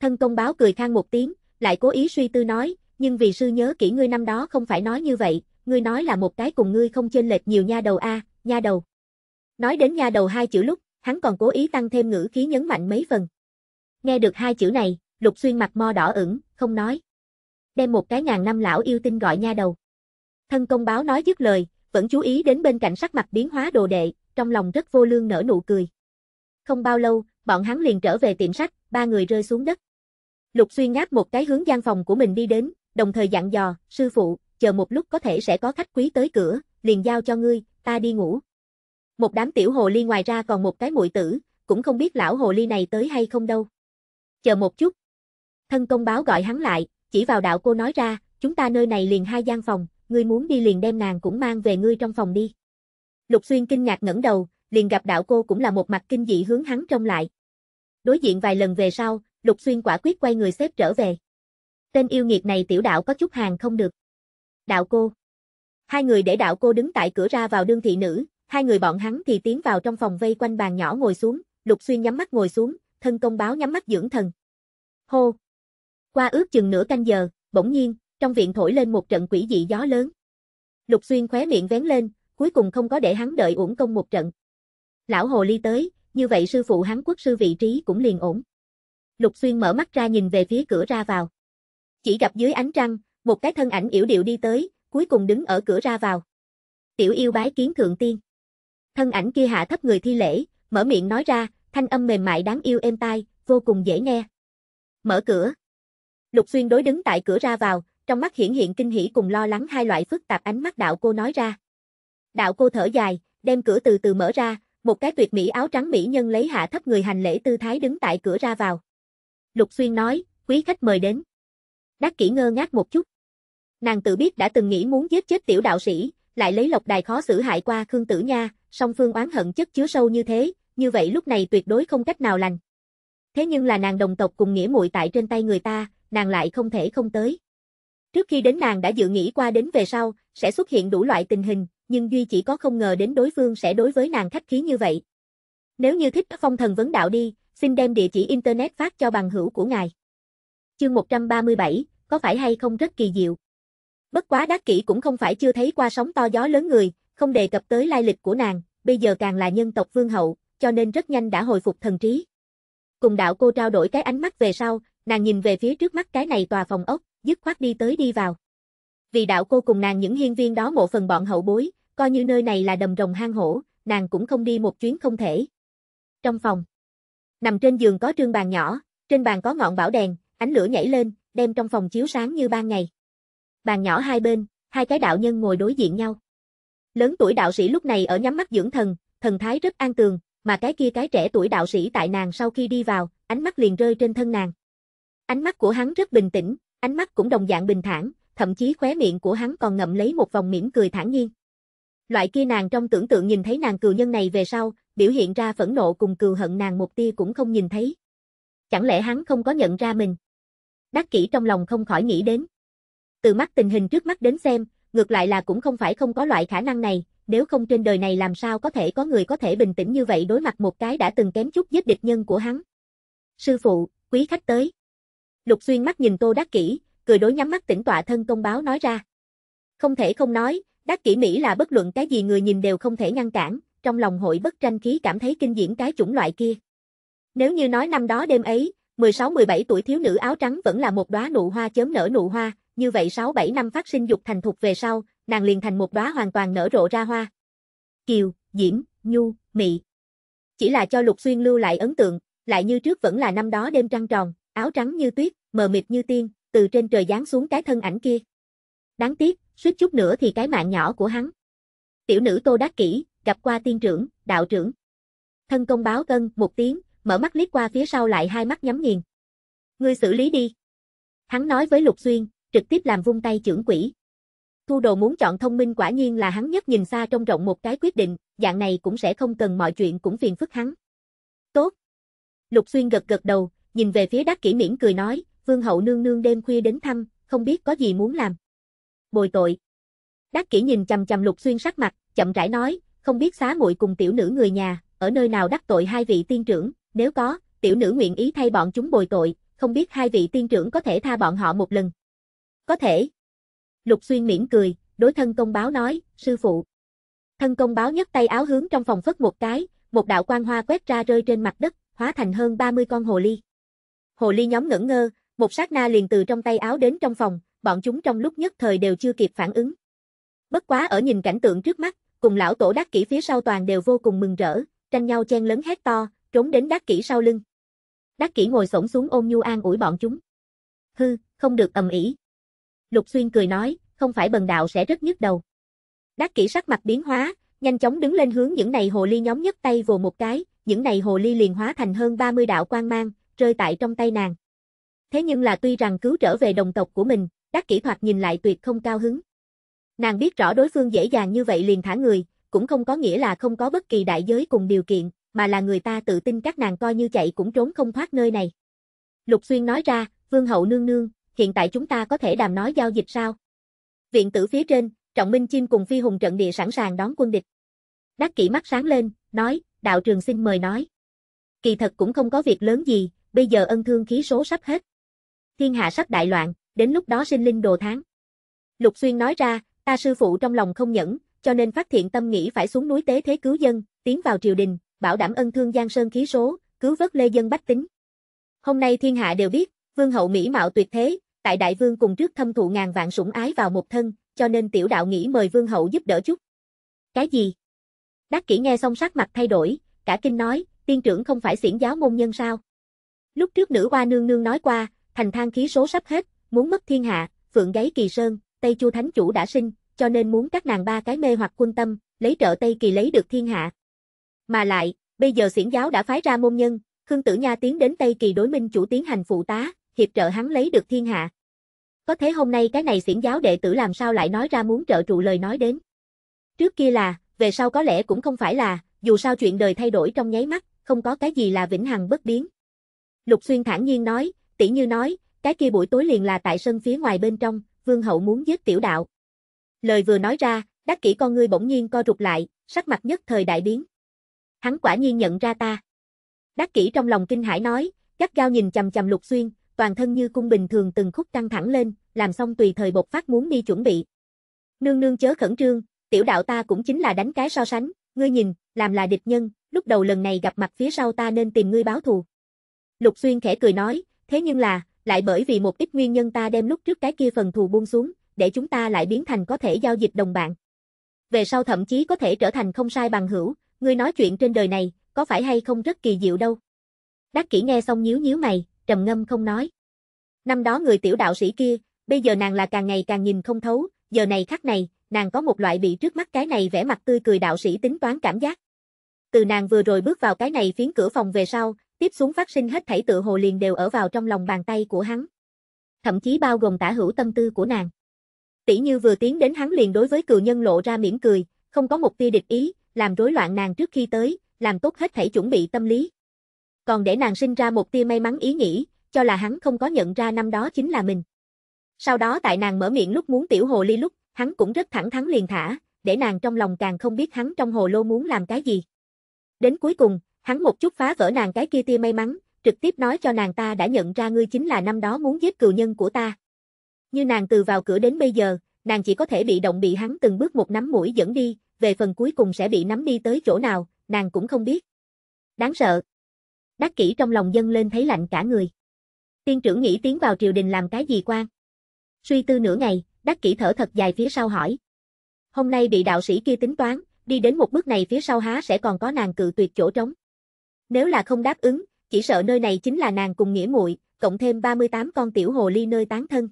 Thân công báo cười khang một tiếng, lại cố ý suy tư nói, nhưng vì sư nhớ kỹ ngươi năm đó không phải nói như vậy, ngươi nói là một cái cùng ngươi không chênh lệch nhiều nha đầu a, nha đầu. Nói đến nha đầu hai chữ lúc, hắn còn cố ý tăng thêm ngữ khí nhấn mạnh mấy phần. Nghe được hai chữ này, Lục Xuyên mặt mo đỏ ửng, không nói. Đem một cái ngàn năm lão yêu tinh gọi nha đầu. Thân công báo nói dứt lời, vẫn chú ý đến bên cạnh sắc mặt biến hóa đồ đệ, trong lòng rất vô lương nở nụ cười. Không bao lâu, bọn hắn liền trở về tiệm sách, ba người rơi xuống đất. Lục Xuyên ngáp một cái hướng gian phòng của mình đi đến, đồng thời dặn dò, sư phụ, chờ một lúc có thể sẽ có khách quý tới cửa, liền giao cho ngươi, ta đi ngủ. Một đám tiểu hồ ly ngoài ra còn một cái muội tử, cũng không biết lão hồ ly này tới hay không đâu. Chờ một chút. Thân công báo gọi hắn lại, chỉ vào đạo cô nói ra, chúng ta nơi này liền hai gian phòng, ngươi muốn đi liền đem nàng cũng mang về ngươi trong phòng đi. Lục Xuyên kinh ngạc ngẩng đầu, liền gặp đạo cô cũng là một mặt kinh dị hướng hắn trông lại. Đối diện vài lần về sau, Lục Xuyên quả quyết quay người xếp trở về. Tên yêu nghiệt này tiểu đạo có chút hàng không được. Đạo cô. Hai người để đạo cô đứng tại cửa ra vào đương thị nữ, Hai người bọn hắn thì tiến vào trong phòng vây quanh bàn nhỏ ngồi xuống, Lục Xuyên nhắm mắt ngồi xuống, thân công báo nhắm mắt dưỡng thần. Hô! Qua ước chừng nửa canh giờ, bỗng nhiên, trong viện thổi lên một trận quỷ dị gió lớn. Lục Xuyên khóe miệng vén lên, cuối cùng không có để hắn đợi uổng công một trận. Lão Hồ Ly tới, như vậy sư phụ hắn quốc sư vị trí cũng liền ổn. Lục Xuyên mở mắt ra nhìn về phía cửa ra vào. Chỉ gặp dưới ánh trăng, một cái thân ảnh yểu điệu đi tới, cuối cùng đứng ở cửa ra vào. Tiểu yêu bái kiến thượng tiên. Thân ảnh kia hạ thấp người thi lễ, mở miệng nói ra, thanh âm mềm mại đáng yêu êm tai, vô cùng dễ nghe. Mở cửa. Lục Xuyên đối đứng tại cửa ra vào, trong mắt hiển hiện kinh hỉ cùng lo lắng hai loại phức tạp ánh mắt đạo cô nói ra. Đạo cô thở dài, đem cửa từ từ mở ra, một cái tuyệt mỹ áo trắng mỹ nhân lấy hạ thấp người hành lễ tư thái đứng tại cửa ra vào. Lục Xuyên nói, quý khách mời đến. Đắc kỹ ngơ ngác một chút. Nàng tự biết đã từng nghĩ muốn giết chết tiểu đạo sĩ, lại lấy lộc đài khó xử hại qua Khương Tử Nha, song phương oán hận chất chứa sâu như thế, như vậy lúc này tuyệt đối không cách nào lành. Thế nhưng là nàng đồng tộc cùng nghĩa muội tại trên tay người ta, nàng lại không thể không tới. Trước khi đến nàng đã dự nghĩ qua đến về sau, sẽ xuất hiện đủ loại tình hình, nhưng Duy chỉ có không ngờ đến đối phương sẽ đối với nàng khách khí như vậy. Nếu như thích phong thần vấn đạo đi, xin đem địa chỉ internet phát cho bằng hữu của ngài. Chương 137, có phải hay không rất kỳ diệu. Bất quá đắc kỹ cũng không phải chưa thấy qua sóng to gió lớn người, không đề cập tới lai lịch của nàng, bây giờ càng là nhân tộc vương hậu, cho nên rất nhanh đã hồi phục thần trí. Cùng đạo cô trao đổi cái ánh mắt về sau, nàng nhìn về phía trước mắt cái này tòa phòng ốc, dứt khoát đi tới đi vào. Vì đạo cô cùng nàng những hiên viên đó mộ phần bọn hậu bối, coi như nơi này là đầm rồng hang hổ, nàng cũng không đi một chuyến không thể. Trong phòng, nằm trên giường có trương bàn nhỏ, trên bàn có ngọn bảo đèn, ánh lửa nhảy lên, đem trong phòng chiếu sáng như ban ngày. Bàn nhỏ hai bên, hai cái đạo nhân ngồi đối diện nhau. Lớn tuổi đạo sĩ lúc này ở nhắm mắt dưỡng thần, thần thái rất an tường, mà cái kia cái trẻ tuổi đạo sĩ tại nàng sau khi đi vào, ánh mắt liền rơi trên thân nàng. Ánh mắt của hắn rất bình tĩnh, ánh mắt cũng đồng dạng bình thản, thậm chí khóe miệng của hắn còn ngậm lấy một vòng mỉm cười thản nhiên. Loại kia nàng trong tưởng tượng nhìn thấy nàng cừu nhân này về sau, biểu hiện ra phẫn nộ cùng cừu hận nàng một tia cũng không nhìn thấy. Chẳng lẽ hắn không có nhận ra mình? Đắc kỹ trong lòng không khỏi nghĩ đến. Từ mắt tình hình trước mắt đến xem, ngược lại là cũng không phải không có loại khả năng này, nếu không trên đời này làm sao có thể có người có thể bình tĩnh như vậy đối mặt một cái đã từng kém chút giết địch nhân của hắn. Sư phụ, quý khách tới. Lục xuyên mắt nhìn tô đắc kỹ, cười đối nhắm mắt tỉnh tọa thân công báo nói ra. Không thể không nói, đắc kỹ Mỹ là bất luận cái gì người nhìn đều không thể ngăn cản, trong lòng hội bất tranh khí cảm thấy kinh diễm cái chủng loại kia. Nếu như nói năm đó đêm ấy, 16-17 tuổi thiếu nữ áo trắng vẫn là một đóa nụ hoa chớm nở nụ hoa, như vậy 6-7 năm phát sinh dục thành thục về sau, nàng liền thành một đóa hoàn toàn nở rộ ra hoa. Kiều, Diễm, Nhu, Mị. Chỉ là cho Lục Xuyên lưu lại ấn tượng, lại như trước vẫn là năm đó đêm trăng tròn, áo trắng như tuyết, mờ mịt như tiên, từ trên trời giáng xuống cái thân ảnh kia. Đáng tiếc, suýt chút nữa thì cái mạng nhỏ của hắn. Tiểu nữ Tô Đắc Kỷ, gặp qua tiên trưởng, đạo trưởng. Thân công báo cân, một tiếng, mở mắt liếc qua phía sau lại hai mắt nhắm nghiền. Ngươi xử lý đi. Hắn nói với Lục Xuyên, trực tiếp làm vung tay trưởng quỷ. Thu đồ muốn chọn thông minh quả nhiên là hắn nhất nhìn xa trong rộng một cái quyết định, dạng này cũng sẽ không cần mọi chuyện cũng phiền phức hắn. Tốt. Lục xuyên gật gật đầu, nhìn về phía đắc kỷ miễn cười nói, vương hậu nương nương đêm khuya đến thăm, không biết có gì muốn làm. Bồi tội. Đắc kỷ nhìn chầm chầm lục xuyên sắc mặt, chậm rãi nói, không biết xá muội cùng tiểu nữ người nhà, ở nơi nào đắc tội hai vị tiên trưởng, nếu có, tiểu nữ nguyện ý thay bọn chúng bồi tội, không biết hai vị tiên trưởng có thể tha bọn họ một lần. Có thể. Lục Xuyên miễn cười, đối thân công báo nói, sư phụ. Thân công báo nhấc tay áo hướng trong phòng phất một cái, một đạo quang hoa quét ra rơi trên mặt đất, hóa thành hơn 30 con hồ ly. Hồ ly nhóm ngẩn ngơ, một sát na liền từ trong tay áo đến trong phòng, bọn chúng trong lúc nhất thời đều chưa kịp phản ứng. Bất quá ở nhìn cảnh tượng trước mắt, cùng lão tổ đắc kỹ phía sau toàn đều vô cùng mừng rỡ, tranh nhau chen lớn hét to, trốn đến đắc kỹ sau lưng. Đắc kỹ ngồi xổm xuống ôm nhu an ủi bọn chúng. Hư, không được ầm ĩ, Lục Xuyên cười nói, không phải bần đạo sẽ rất nhức đầu. Đắc kỹ sắc mặt biến hóa, nhanh chóng đứng lên hướng những này hồ ly nhóm nhấc tay vồ một cái, những này hồ ly liền hóa thành hơn 30 đạo quang mang, rơi tại trong tay nàng. Thế nhưng là tuy rằng cứu trở về đồng tộc của mình, đắc kỹ thoạt nhìn lại tuyệt không cao hứng. Nàng biết rõ đối phương dễ dàng như vậy liền thả người, cũng không có nghĩa là không có bất kỳ đại giới cùng điều kiện, mà là người ta tự tin các nàng coi như chạy cũng trốn không thoát nơi này. Lục Xuyên nói ra, Vương hậu nương nương, hiện tại chúng ta có thể đàm nói giao dịch sao? Viện tử phía trên, Trọng Minh Chim cùng Phi Hùng trận địa sẵn sàng đón quân địch. Đắc kỷ mắt sáng lên, nói, đạo trường xin mời nói. Kỳ thật cũng không có việc lớn gì, bây giờ ân thương khí số sắp hết. Thiên hạ sắp đại loạn, đến lúc đó sinh linh đồ tháng. Lục Xuyên nói ra, ta sư phụ trong lòng không nhẫn, cho nên phát thiện tâm nghĩ phải xuống núi tế thế cứu dân, tiến vào triều đình, bảo đảm ân thương giang sơn khí số, cứu vớt lê dân bách tính. Hôm nay thiên hạ đều biết, vương hậu mỹ mạo tuyệt thế, tại đại vương cùng trước thâm thụ ngàn vạn sủng ái vào một thân, cho nên tiểu đạo nghĩ mời vương hậu giúp đỡ chút. Cái gì? Đắc kỹ nghe xong sắc mặt thay đổi, cả kinh nói, tiên trưởng không phải xiển giáo môn nhân sao? Lúc trước nữ hoa nương nương nói qua, thành thang khí số sắp hết, muốn mất thiên hạ, phượng gáy kỳ sơn, Tây Chu Thánh Chủ đã sinh, cho nên muốn các nàng ba cái mê hoặc quân tâm, lấy trợ Tây Kỳ lấy được thiên hạ. Mà lại, bây giờ xiển giáo đã phái ra môn nhân, Khương Tử Nha tiến đến Tây Kỳ đối minh chủ tiến hành phụ tá, hiệp trợ hắn lấy được thiên hạ. Có thế hôm nay cái này xiển giáo đệ tử làm sao lại nói ra muốn trợ trụ lời nói đến. Trước kia là, về sau có lẽ cũng không phải là, dù sao chuyện đời thay đổi trong nháy mắt, không có cái gì là vĩnh hằng bất biến. Lục Xuyên thản nhiên nói, tỷ như nói, cái kia buổi tối liền là tại sân phía ngoài bên trong, vương hậu muốn giết tiểu đạo. Lời vừa nói ra, đắc kỹ con ngươi bỗng nhiên co rụt lại, sắc mặt nhất thời đại biến. Hắn quả nhiên nhận ra ta. Đắc kỹ trong lòng kinh hãi nói, gắt gao nhìn chầm chầm Lục Xuyên, toàn thân như cung bình thường từng khúc căng thẳng lên, làm xong tùy thời bộc phát muốn đi chuẩn bị. Nương nương chớ khẩn trương, tiểu đạo ta cũng chính là đánh cái so sánh, ngươi nhìn, làm là địch nhân, lúc đầu lần này gặp mặt phía sau ta nên tìm ngươi báo thù. Lục Xuyên khẽ cười nói, thế nhưng là, lại bởi vì một ít nguyên nhân ta đem lúc trước cái kia phần thù buông xuống, để chúng ta lại biến thành có thể giao dịch đồng bạn. Về sau thậm chí có thể trở thành không sai bằng hữu, ngươi nói chuyện trên đời này, có phải hay không rất kỳ diệu đâu. Đắc kỹ nghe xong nhíu nhíu mày, trầm ngâm không nói. Năm đó người tiểu đạo sĩ kia, bây giờ nàng là càng ngày càng nhìn không thấu, giờ này khắc này, nàng có một loại bị trước mắt cái này vẻ mặt tươi cười đạo sĩ tính toán cảm giác. Từ nàng vừa rồi bước vào cái này phiến cửa phòng về sau, tiếp xuống phát sinh hết thảy tự hồ liền đều ở vào trong lòng bàn tay của hắn. Thậm chí bao gồm tả hữu tâm tư của nàng. Tỷ như vừa tiến đến hắn liền đối với cựu nhân lộ ra mỉm cười, không có một tia địch ý, làm rối loạn nàng trước khi tới, làm tốt hết thảy chuẩn bị tâm lý còn để nàng sinh ra một tia may mắn ý nghĩ, cho là hắn không có nhận ra năm đó chính là mình. Sau đó tại nàng mở miệng lúc muốn tiểu hồ ly lúc, hắn cũng rất thẳng thắn liền thả, để nàng trong lòng càng không biết hắn trong hồ lô muốn làm cái gì. Đến cuối cùng, hắn một chút phá vỡ nàng cái kia tia may mắn, trực tiếp nói cho nàng ta đã nhận ra ngươi chính là năm đó muốn giết cừu nhân của ta. Như nàng từ vào cửa đến bây giờ, nàng chỉ có thể bị động bị hắn từng bước một nắm mũi dẫn đi, về phần cuối cùng sẽ bị nắm đi tới chỗ nào, nàng cũng không biết. Đáng sợ. Đắc kỷ trong lòng dân lên thấy lạnh cả người. Tiên trưởng nghĩ tiến vào triều đình làm cái gì quan? Suy tư nửa ngày, đắc kỷ thở thật dài phía sau hỏi. Hôm nay bị đạo sĩ kia tính toán, đi đến một bước này phía sau há sẽ còn có nàng cự tuyệt chỗ trống. Nếu là không đáp ứng, chỉ sợ nơi này chính là nàng cùng nghĩa muội, cộng thêm 38 con tiểu hồ ly nơi tán thân.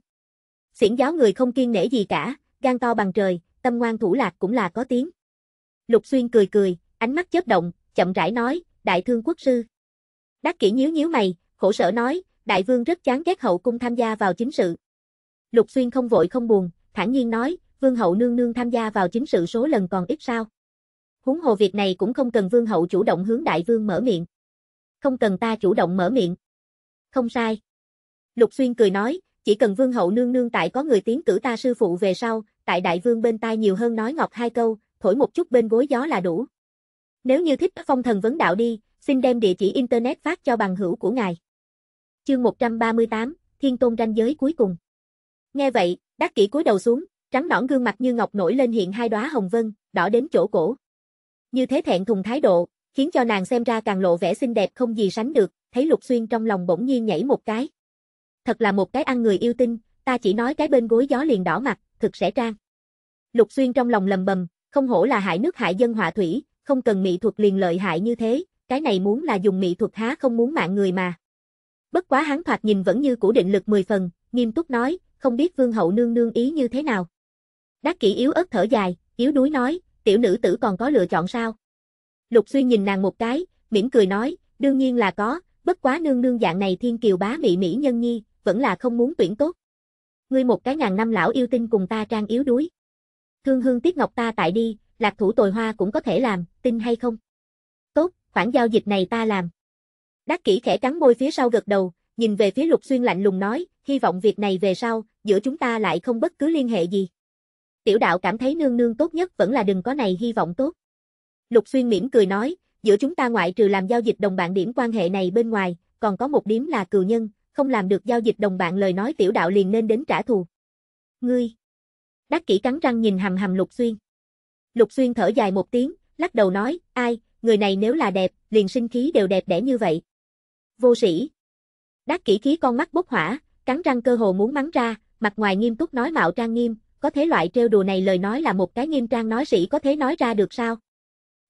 Xiển giáo người không kiên nể gì cả, gan to bằng trời, tâm ngoan thủ lạc cũng là có tiếng. Lục Xuyên cười cười, ánh mắt chớp động, chậm rãi nói, đại thương quốc sư. Đắc kỷ nhíu nhíu mày, khổ sở nói, đại vương rất chán ghét hậu cung tham gia vào chính sự. Lục xuyên không vội không buồn, thản nhiên nói, vương hậu nương nương tham gia vào chính sự số lần còn ít sao. Huống hồ việc này cũng không cần vương hậu chủ động hướng đại vương mở miệng. Không cần ta chủ động mở miệng. Không sai. Lục xuyên cười nói, chỉ cần vương hậu nương nương tại có người tiến cử ta sư phụ về sau, tại đại vương bên tai nhiều hơn nói ngọt hai câu, thổi một chút bên gối gió là đủ. Nếu như thích phong thần vấn đạo đi, xin đem địa chỉ Internet phát cho bằng hữu của ngài. Chương 138, Thiên Tôn ranh giới cuối cùng. Nghe vậy, đắc kỷ cúi đầu xuống, trắng nõn gương mặt như ngọc nổi lên hiện hai đóa hồng vân, đỏ đến chỗ cổ. Như thế thẹn thùng thái độ, khiến cho nàng xem ra càng lộ vẻ xinh đẹp không gì sánh được, thấy Lục Xuyên trong lòng bỗng nhiên nhảy một cái. Thật là một cái ăn người yêu tinh, ta chỉ nói cái bên gối gió liền đỏ mặt, thực sẽ trang. Lục Xuyên trong lòng lầm bầm, không hổ là hại nước hại dân họa thủy, không cần mỹ thuật liền lợi hại như thế, cái này muốn là dùng mỹ thuật há không muốn mạng người mà. Bất quá hắn thoạt nhìn vẫn như cũ định lực 10 phần, nghiêm túc nói, không biết vương hậu nương nương ý như thế nào. Đắc kỷ yếu ớt thở dài, yếu đuối nói, tiểu nữ tử còn có lựa chọn sao? Lục xuyên nhìn nàng một cái, mỉm cười nói, đương nhiên là có, bất quá nương nương dạng này thiên kiều bá mỹ mỹ nhân nhi, vẫn là không muốn tuyển tốt. Ngươi một cái ngàn năm lão yêu tinh cùng ta trang yếu đuối. Thương hương tiếc ngọc ta tại đi, lạc thủ tồi hoa cũng có thể làm, tin hay không? khoản giao dịch này ta làm. Đắc kỹ khẽ cắn môi phía sau gật đầu, nhìn về phía Lục Xuyên lạnh lùng nói, hy vọng việc này về sau, giữa chúng ta lại không bất cứ liên hệ gì. Tiểu đạo cảm thấy nương nương tốt nhất vẫn là đừng có này hy vọng tốt. Lục Xuyên mỉm cười nói, giữa chúng ta ngoại trừ làm giao dịch đồng bạn điểm quan hệ này bên ngoài, còn có một điểm là cừu nhân, không làm được giao dịch đồng bạn lời nói tiểu đạo liền nên đến trả thù. Ngươi! Đắc kỹ cắn răng nhìn hầm hầm Lục Xuyên. Lục Xuyên thở dài một tiếng, lắc đầu nói, ai, người này nếu là đẹp, liền sinh khí đều đẹp đẽ như vậy. Vô sĩ. Đắc kỹ khí con mắt bốc hỏa, cắn răng cơ hồ muốn mắng ra, mặt ngoài nghiêm túc nói mạo trang nghiêm, có thế loại trêu đùa này lời nói là một cái nghiêm trang nói sĩ có thế nói ra được sao?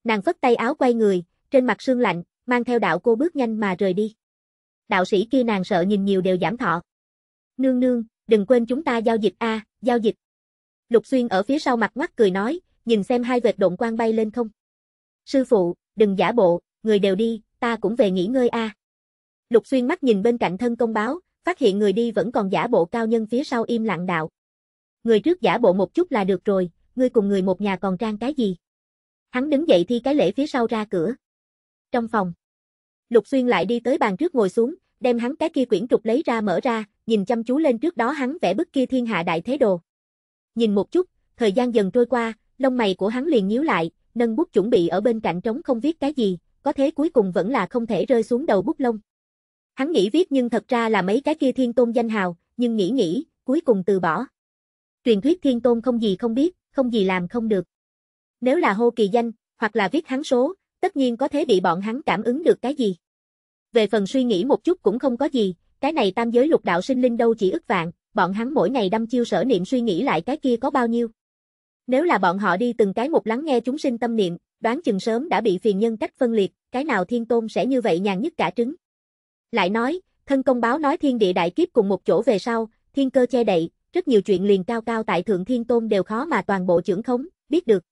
Nàng phất tay áo quay người, trên mặt sương lạnh, mang theo đạo cô bước nhanh mà rời đi. Đạo sĩ kia nàng sợ nhìn nhiều đều giảm thọ. Nương nương, đừng quên chúng ta giao dịch a, giao dịch. Lục Xuyên ở phía sau mặt ngoắt cười nói, nhìn xem hai vệt độn quang bay lên không. Sư phụ, đừng giả bộ, người đều đi, ta cũng về nghỉ ngơi a. Lục Xuyên mắt nhìn bên cạnh thân công báo, phát hiện người đi vẫn còn giả bộ cao nhân phía sau im lặng đạo. Người trước giả bộ một chút là được rồi, ngươi cùng người một nhà còn trang cái gì? Hắn đứng dậy thi cái lễ phía sau ra cửa. Trong phòng, Lục Xuyên lại đi tới bàn trước ngồi xuống, đem hắn cái kia quyển trục lấy ra mở ra, nhìn chăm chú lên trước đó hắn vẽ bức kia thiên hạ đại thế đồ. Nhìn một chút, thời gian dần trôi qua, lông mày của hắn liền nhíu lại, nâng bút chuẩn bị ở bên cạnh trống không viết cái gì, có thế cuối cùng vẫn là không thể rơi xuống đầu bút lông. Hắn nghĩ viết nhưng thật ra là mấy cái kia thiên tôn danh hào, nhưng nghĩ nghĩ, cuối cùng từ bỏ. Truyền thuyết thiên tôn không gì không biết, không gì làm không được. Nếu là hô kỳ danh, hoặc là viết hắn số, tất nhiên có thế bị bọn hắn cảm ứng được cái gì. Về phần suy nghĩ một chút cũng không có gì, cái này tam giới lục đạo sinh linh đâu chỉ ức vạn, bọn hắn mỗi ngày đâm chiêu sở niệm suy nghĩ lại cái kia có bao nhiêu. Nếu là bọn họ đi từng cái một lắng nghe chúng sinh tâm niệm, đoán chừng sớm đã bị phiền nhân cách phân liệt, cái nào thiên tôn sẽ như vậy nhàn nhất cả trứng. Lại nói, thân công báo nói thiên địa đại kiếp cùng một chỗ về sau, thiên cơ che đậy, rất nhiều chuyện liền cao cao tại thượng thiên tôn đều khó mà toàn bộ trưởng khống, biết được.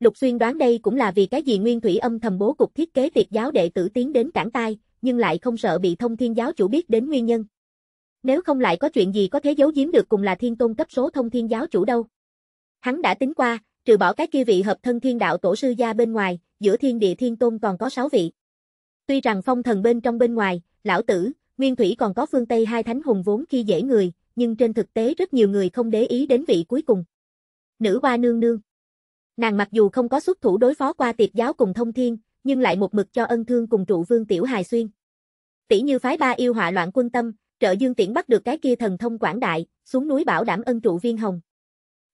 Lục Xuyên đoán đây cũng là vì cái gì Nguyên Thủy Âm thầm bố cục thiết kế tiệt giáo đệ tử tiến đến cản tai, nhưng lại không sợ bị thông thiên giáo chủ biết đến nguyên nhân. Nếu không lại có chuyện gì có thể giấu giếm được cùng là thiên tôn cấp số thông thiên giáo chủ đâu. Hắn đã tính qua, trừ bỏ cái kia vị hợp thân thiên đạo tổ sư gia bên ngoài, giữa thiên địa thiên tôn còn có 6 vị. Tuy rằng phong thần bên trong bên ngoài, lão tử, nguyên thủy còn có phương Tây hai thánh hùng vốn khi dễ người, nhưng trên thực tế rất nhiều người không để ý đến vị cuối cùng. Nữ hoa nương nương. Nàng mặc dù không có xuất thủ đối phó qua tiệt giáo cùng thông thiên, nhưng lại một mực cho ân thương cùng trụ vương tiểu hài xuyên. Tỷ như phái ba yêu họa loạn quân tâm, trợ dương tiễn bắt được cái kia thần thông quảng đại, xuống núi bảo đảm ân trụ viên hồng.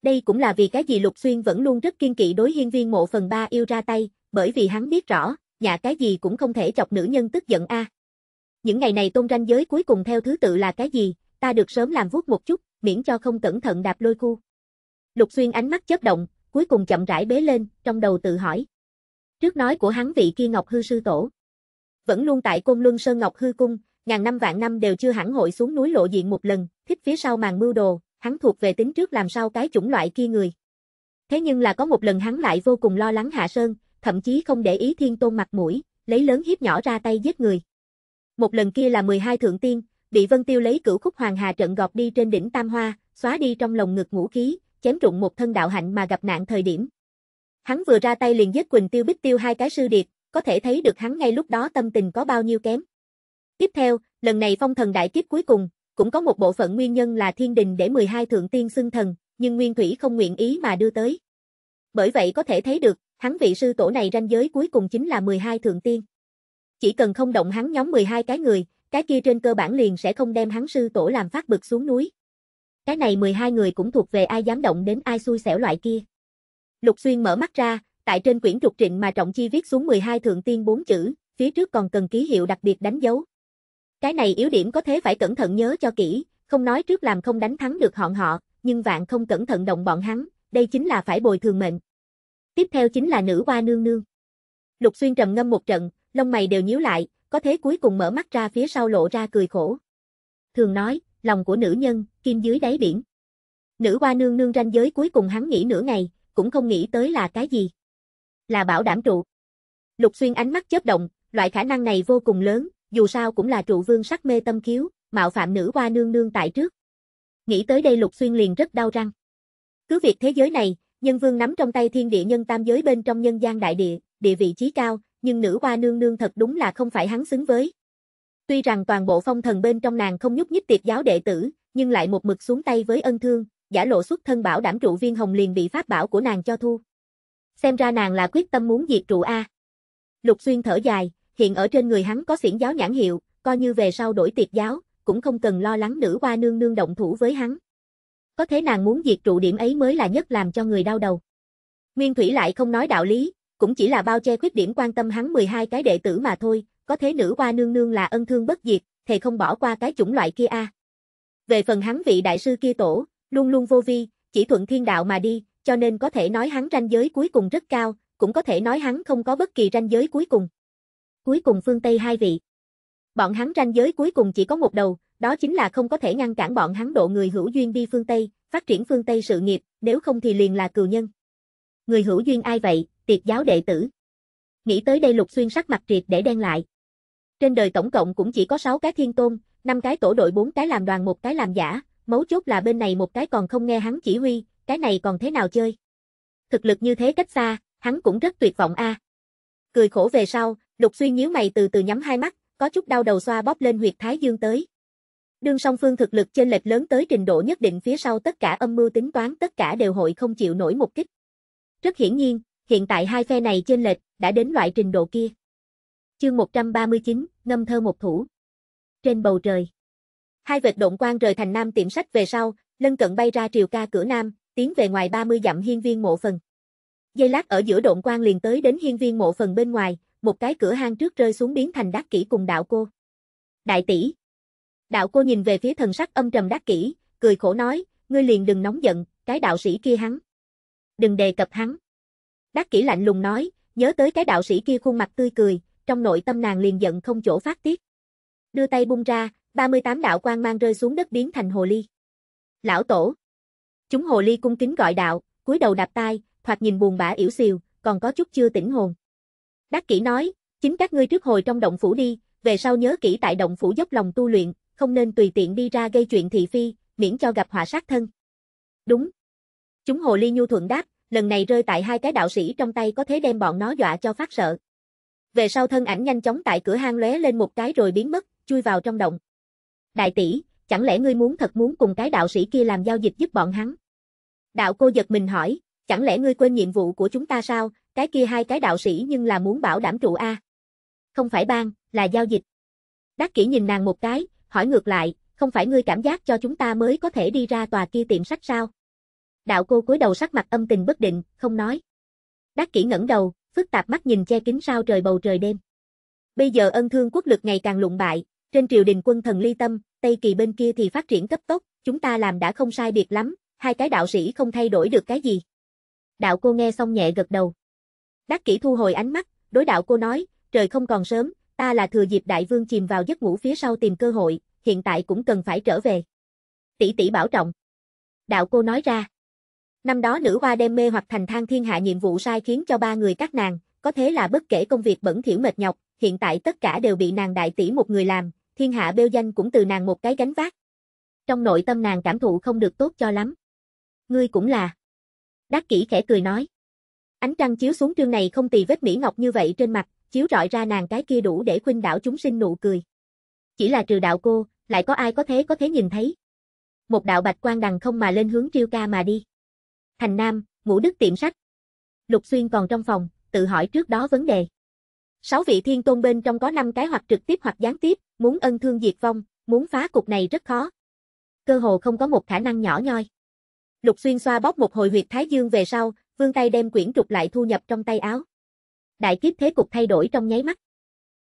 Đây cũng là vì cái gì Lục Xuyên vẫn luôn rất kiên kỵ đối hiên viên mộ phần ba yêu ra tay, bởi vì hắn biết rõ, nhà cái gì cũng không thể chọc nữ nhân tức giận a. Những ngày này tôn ranh giới cuối cùng theo thứ tự là cái gì, ta được sớm làm vuốt một chút, miễn cho không cẩn thận đạp lôi khu. Lục Xuyên ánh mắt chớp động, cuối cùng chậm rãi bế lên, trong đầu tự hỏi. Trước nói của hắn vị kia Ngọc Hư sư tổ. Vẫn luôn tại Côn Luân Sơn Ngọc Hư Cung, ngàn năm vạn năm đều chưa hẳn hội xuống núi lộ diện một lần, thích phía sau màn mưu đồ, hắn thuộc về tính trước làm sao cái chủng loại kia người. Thế nhưng là có một lần hắn lại vô cùng lo lắng Hạ Sơn, thậm chí không để ý thiên tôn mặt mũi, lấy lớn hiếp nhỏ ra tay giết người. Một lần kia là 12 thượng tiên, bị Vân Tiêu lấy cửu khúc hoàng hà trận gọt đi trên đỉnh Tam Hoa, xóa đi trong lồng ngực ngũ khí, chém trụng một thân đạo hạnh mà gặp nạn thời điểm. Hắn vừa ra tay liền giết Quỳnh Tiêu Bích Tiêu hai cái sư điệt, có thể thấy được hắn ngay lúc đó tâm tình có bao nhiêu kém. Tiếp theo, lần này phong thần đại kiếp cuối cùng, cũng có một bộ phận nguyên nhân là thiên đình để 12 thượng tiên xưng thần, nhưng Nguyên Thủy không nguyện ý mà đưa tới. Bởi vậy có thể thấy được, hắn vị sư tổ này ranh giới cuối cùng chính là 12 thượng tiên. Chỉ cần không động hắn nhóm 12 cái người, cái kia trên cơ bản liền sẽ không đem hắn sư tổ làm phát bực xuống núi. Cái này 12 người cũng thuộc về ai dám động đến ai xui xẻo loại kia. Lục Xuyên mở mắt ra, tại trên quyển trục trịnh mà Trọng Chi viết xuống 12 thượng tiên bốn chữ, phía trước còn cần ký hiệu đặc biệt đánh dấu. Cái này yếu điểm có thế phải cẩn thận nhớ cho kỹ, không nói trước làm không đánh thắng được họn họ, nhưng vạn không cẩn thận động bọn hắn, đây chính là phải bồi thường mệnh. Tiếp theo chính là nữ hoa nương nương. Lục Xuyên trầm ngâm một trận, lông mày đều nhíu lại, có thế cuối cùng mở mắt ra phía sau lộ ra cười khổ. Thường nói, lòng của nữ nhân, kim dưới đáy biển. Nữ hoa nương nương ranh giới cuối cùng hắn nghĩ nửa ngày, cũng không nghĩ tới là cái gì. Là bảo đảm trụ. Lục Xuyên ánh mắt chớp động, loại khả năng này vô cùng lớn, dù sao cũng là trụ vương sắc mê tâm kiếu, mạo phạm nữ hoa nương nương tại trước. Nghĩ tới đây Lục Xuyên liền rất đau răng. Cứ việc thế giới này, nhân vương nắm trong tay thiên địa nhân tam giới bên trong nhân gian đại địa, địa vị trí cao, nhưng nữ hoa nương nương thật đúng là không phải hắn xứng với. Tuy rằng toàn bộ phong thần bên trong nàng không nhúc nhích tiệt giáo đệ tử, nhưng lại một mực xuống tay với ân thương, giả lộ xuất thân bảo đảm trụ viên hồng liền bị pháp bảo của nàng cho thu. Xem ra nàng là quyết tâm muốn diệt trụ A. Lục xuyên thở dài, hiện ở trên người hắn có xiển giáo nhãn hiệu, coi như về sau đổi tiệt giáo, cũng không cần lo lắng nữ hoa nương nương động thủ với hắn. Có thế nàng muốn diệt trụ điểm ấy mới là nhất làm cho người đau đầu. Nguyên Thủy lại không nói đạo lý, cũng chỉ là bao che khuyết điểm quan tâm hắn 12 cái đệ tử mà thôi, có thế nữ hoa nương nương là ân thương bất diệt, thề không bỏ qua cái chủng loại kia a. Về phần hắn vị đại sư kia tổ, luôn luôn vô vi, chỉ thuận thiên đạo mà đi, cho nên có thể nói hắn ranh giới cuối cùng rất cao, cũng có thể nói hắn không có bất kỳ ranh giới cuối cùng cuối cùng phương Tây hai vị. Bọn hắn ranh giới cuối cùng chỉ có một đầu, đó chính là không có thể ngăn cản bọn hắn độ người hữu duyên đi phương Tây, phát triển phương Tây sự nghiệp, nếu không thì liền là cừu nhân. Người hữu duyên ai vậy, tiệt giáo đệ tử. Nghĩ tới đây lục xuyên sắc mặt triệt để đen lại. Trên đời tổng cộng cũng chỉ có 6 cái thiên tôn, 5 cái tổ đội 4 cái làm đoàn một cái làm giả, mấu chốt là bên này một cái còn không nghe hắn chỉ huy, cái này còn thế nào chơi. Thực lực như thế cách xa, hắn cũng rất tuyệt vọng a. À. Cười khổ về sau, Lục Xuyên nhíu mày từ từ nhắm hai mắt, có chút đau đầu xoa bóp lên huyệt thái dương tới. Đương song phương thực lực trên lệch lớn tới trình độ nhất định phía sau tất cả âm mưu tính toán tất cả đều hội không chịu nổi một kích. Rất hiển nhiên, hiện tại hai phe này trên lệch đã đến loại trình độ kia. Chương 139, ngâm thơ một thủ. Trên bầu trời, hai vệt động quan rời thành Nam tiệm sách về sau, lân cận bay ra triều ca cửa Nam, tiến về ngoài 30 dặm hiên viên mộ phần. Dây lát ở giữa động quan liền tới đến hiên viên mộ phần bên ngoài, một cái cửa hang trước rơi xuống biến thành đắc kỷ cùng đạo cô. Đại tỷ. Đạo cô nhìn về phía thần sắc âm trầm đắc kỷ cười khổ nói, ngươi liền đừng nóng giận, cái đạo sĩ kia hắn. Đừng đề cập hắn. Đắc kỷ lạnh lùng nói, nhớ tới cái đạo sĩ kia khuôn mặt tươi cười, trong nội tâm nàng liền giận không chỗ phát tiết. Đưa tay bung ra, 38 đạo quan mang rơi xuống đất biến thành hồ ly. Lão tổ. Chúng hồ ly cung kính gọi đạo, cúi đầu đạp tai, thoạt nhìn buồn bã yếu xìu, còn có chút chưa tỉnh hồn. Đắc kỹ nói, chính các ngươi trước hồi trong động phủ đi, về sau nhớ kỹ tại động phủ dốc lòng tu luyện, không nên tùy tiện đi ra gây chuyện thị phi, miễn cho gặp họa sát thân. Đúng. Chúng hồ ly nhu thuận đáp, lần này rơi tại hai cái đạo sĩ trong tay có thể đem bọn nó dọa cho phát sợ. Về sau thân ảnh nhanh chóng tại cửa hang lóe lên một cái rồi biến mất, chui vào trong động. Đại tỷ, chẳng lẽ ngươi muốn thật muốn cùng cái đạo sĩ kia làm giao dịch giúp bọn hắn? Đạo cô giật mình hỏi, chẳng lẽ ngươi quên nhiệm vụ của chúng ta sao, cái kia hai cái đạo sĩ nhưng là muốn bảo đảm trụ A. Không phải ban, là giao dịch. Đắc kỹ nhìn nàng một cái, hỏi ngược lại, không phải ngươi cảm giác cho chúng ta mới có thể đi ra tòa kia tiệm sách sao? Đạo cô cúi đầu sắc mặt âm tình bất định, không nói. Đắc kỹ ngẩng đầu, phức tạp mắt nhìn che kính sao trời bầu trời đêm. Bây giờ ân thương quốc lực ngày càng lụng bại, trên triều đình quân thần ly tâm, Tây Kỳ bên kia thì phát triển cấp tốc, chúng ta làm đã không sai biệt lắm, hai cái đạo sĩ không thay đổi được cái gì. Đạo cô nghe xong nhẹ gật đầu. Đắc kỷ thu hồi ánh mắt, đối đạo cô nói, trời không còn sớm, ta là thừa dịp đại vương chìm vào giấc ngủ phía sau tìm cơ hội, hiện tại cũng cần phải trở về. Tỷ tỷ bảo trọng. Đạo cô nói ra. Năm đó nữ hoa đem mê hoặc thành thang thiên hạ nhiệm vụ sai khiến cho ba người các nàng, có thế là bất kể công việc bẩn thỉu mệt nhọc, hiện tại tất cả đều bị nàng đại tỷ một người làm, thiên hạ bêu danh cũng từ nàng một cái gánh vác. Trong nội tâm nàng cảm thụ không được tốt cho lắm. Ngươi cũng là. Đắc kỷ khẽ cười nói. Ánh trăng chiếu xuống trương này không tì vết mỹ ngọc như vậy trên mặt, chiếu rọi ra nàng cái kia đủ để khuynh đảo chúng sinh nụ cười. Chỉ là trừ đạo cô, lại có ai có thế có thế nhìn thấy. Một đạo bạch quan đằng không mà lên hướng triêu ca mà đi. Thành Nam, ngũ đức tiệm sách. Lục Xuyên còn trong phòng, tự hỏi trước đó vấn đề. Sáu vị thiên tôn bên trong có năm cái hoặc trực tiếp hoặc gián tiếp, muốn ân thương diệt vong, muốn phá cục này rất khó. Cơ hồ không có một khả năng nhỏ nhoi. Lục Xuyên xoa bóp một hồi huyệt thái dương về sau, vương tay đem quyển trục lại thu nhập trong tay áo. Đại kiếp thế cục thay đổi trong nháy mắt.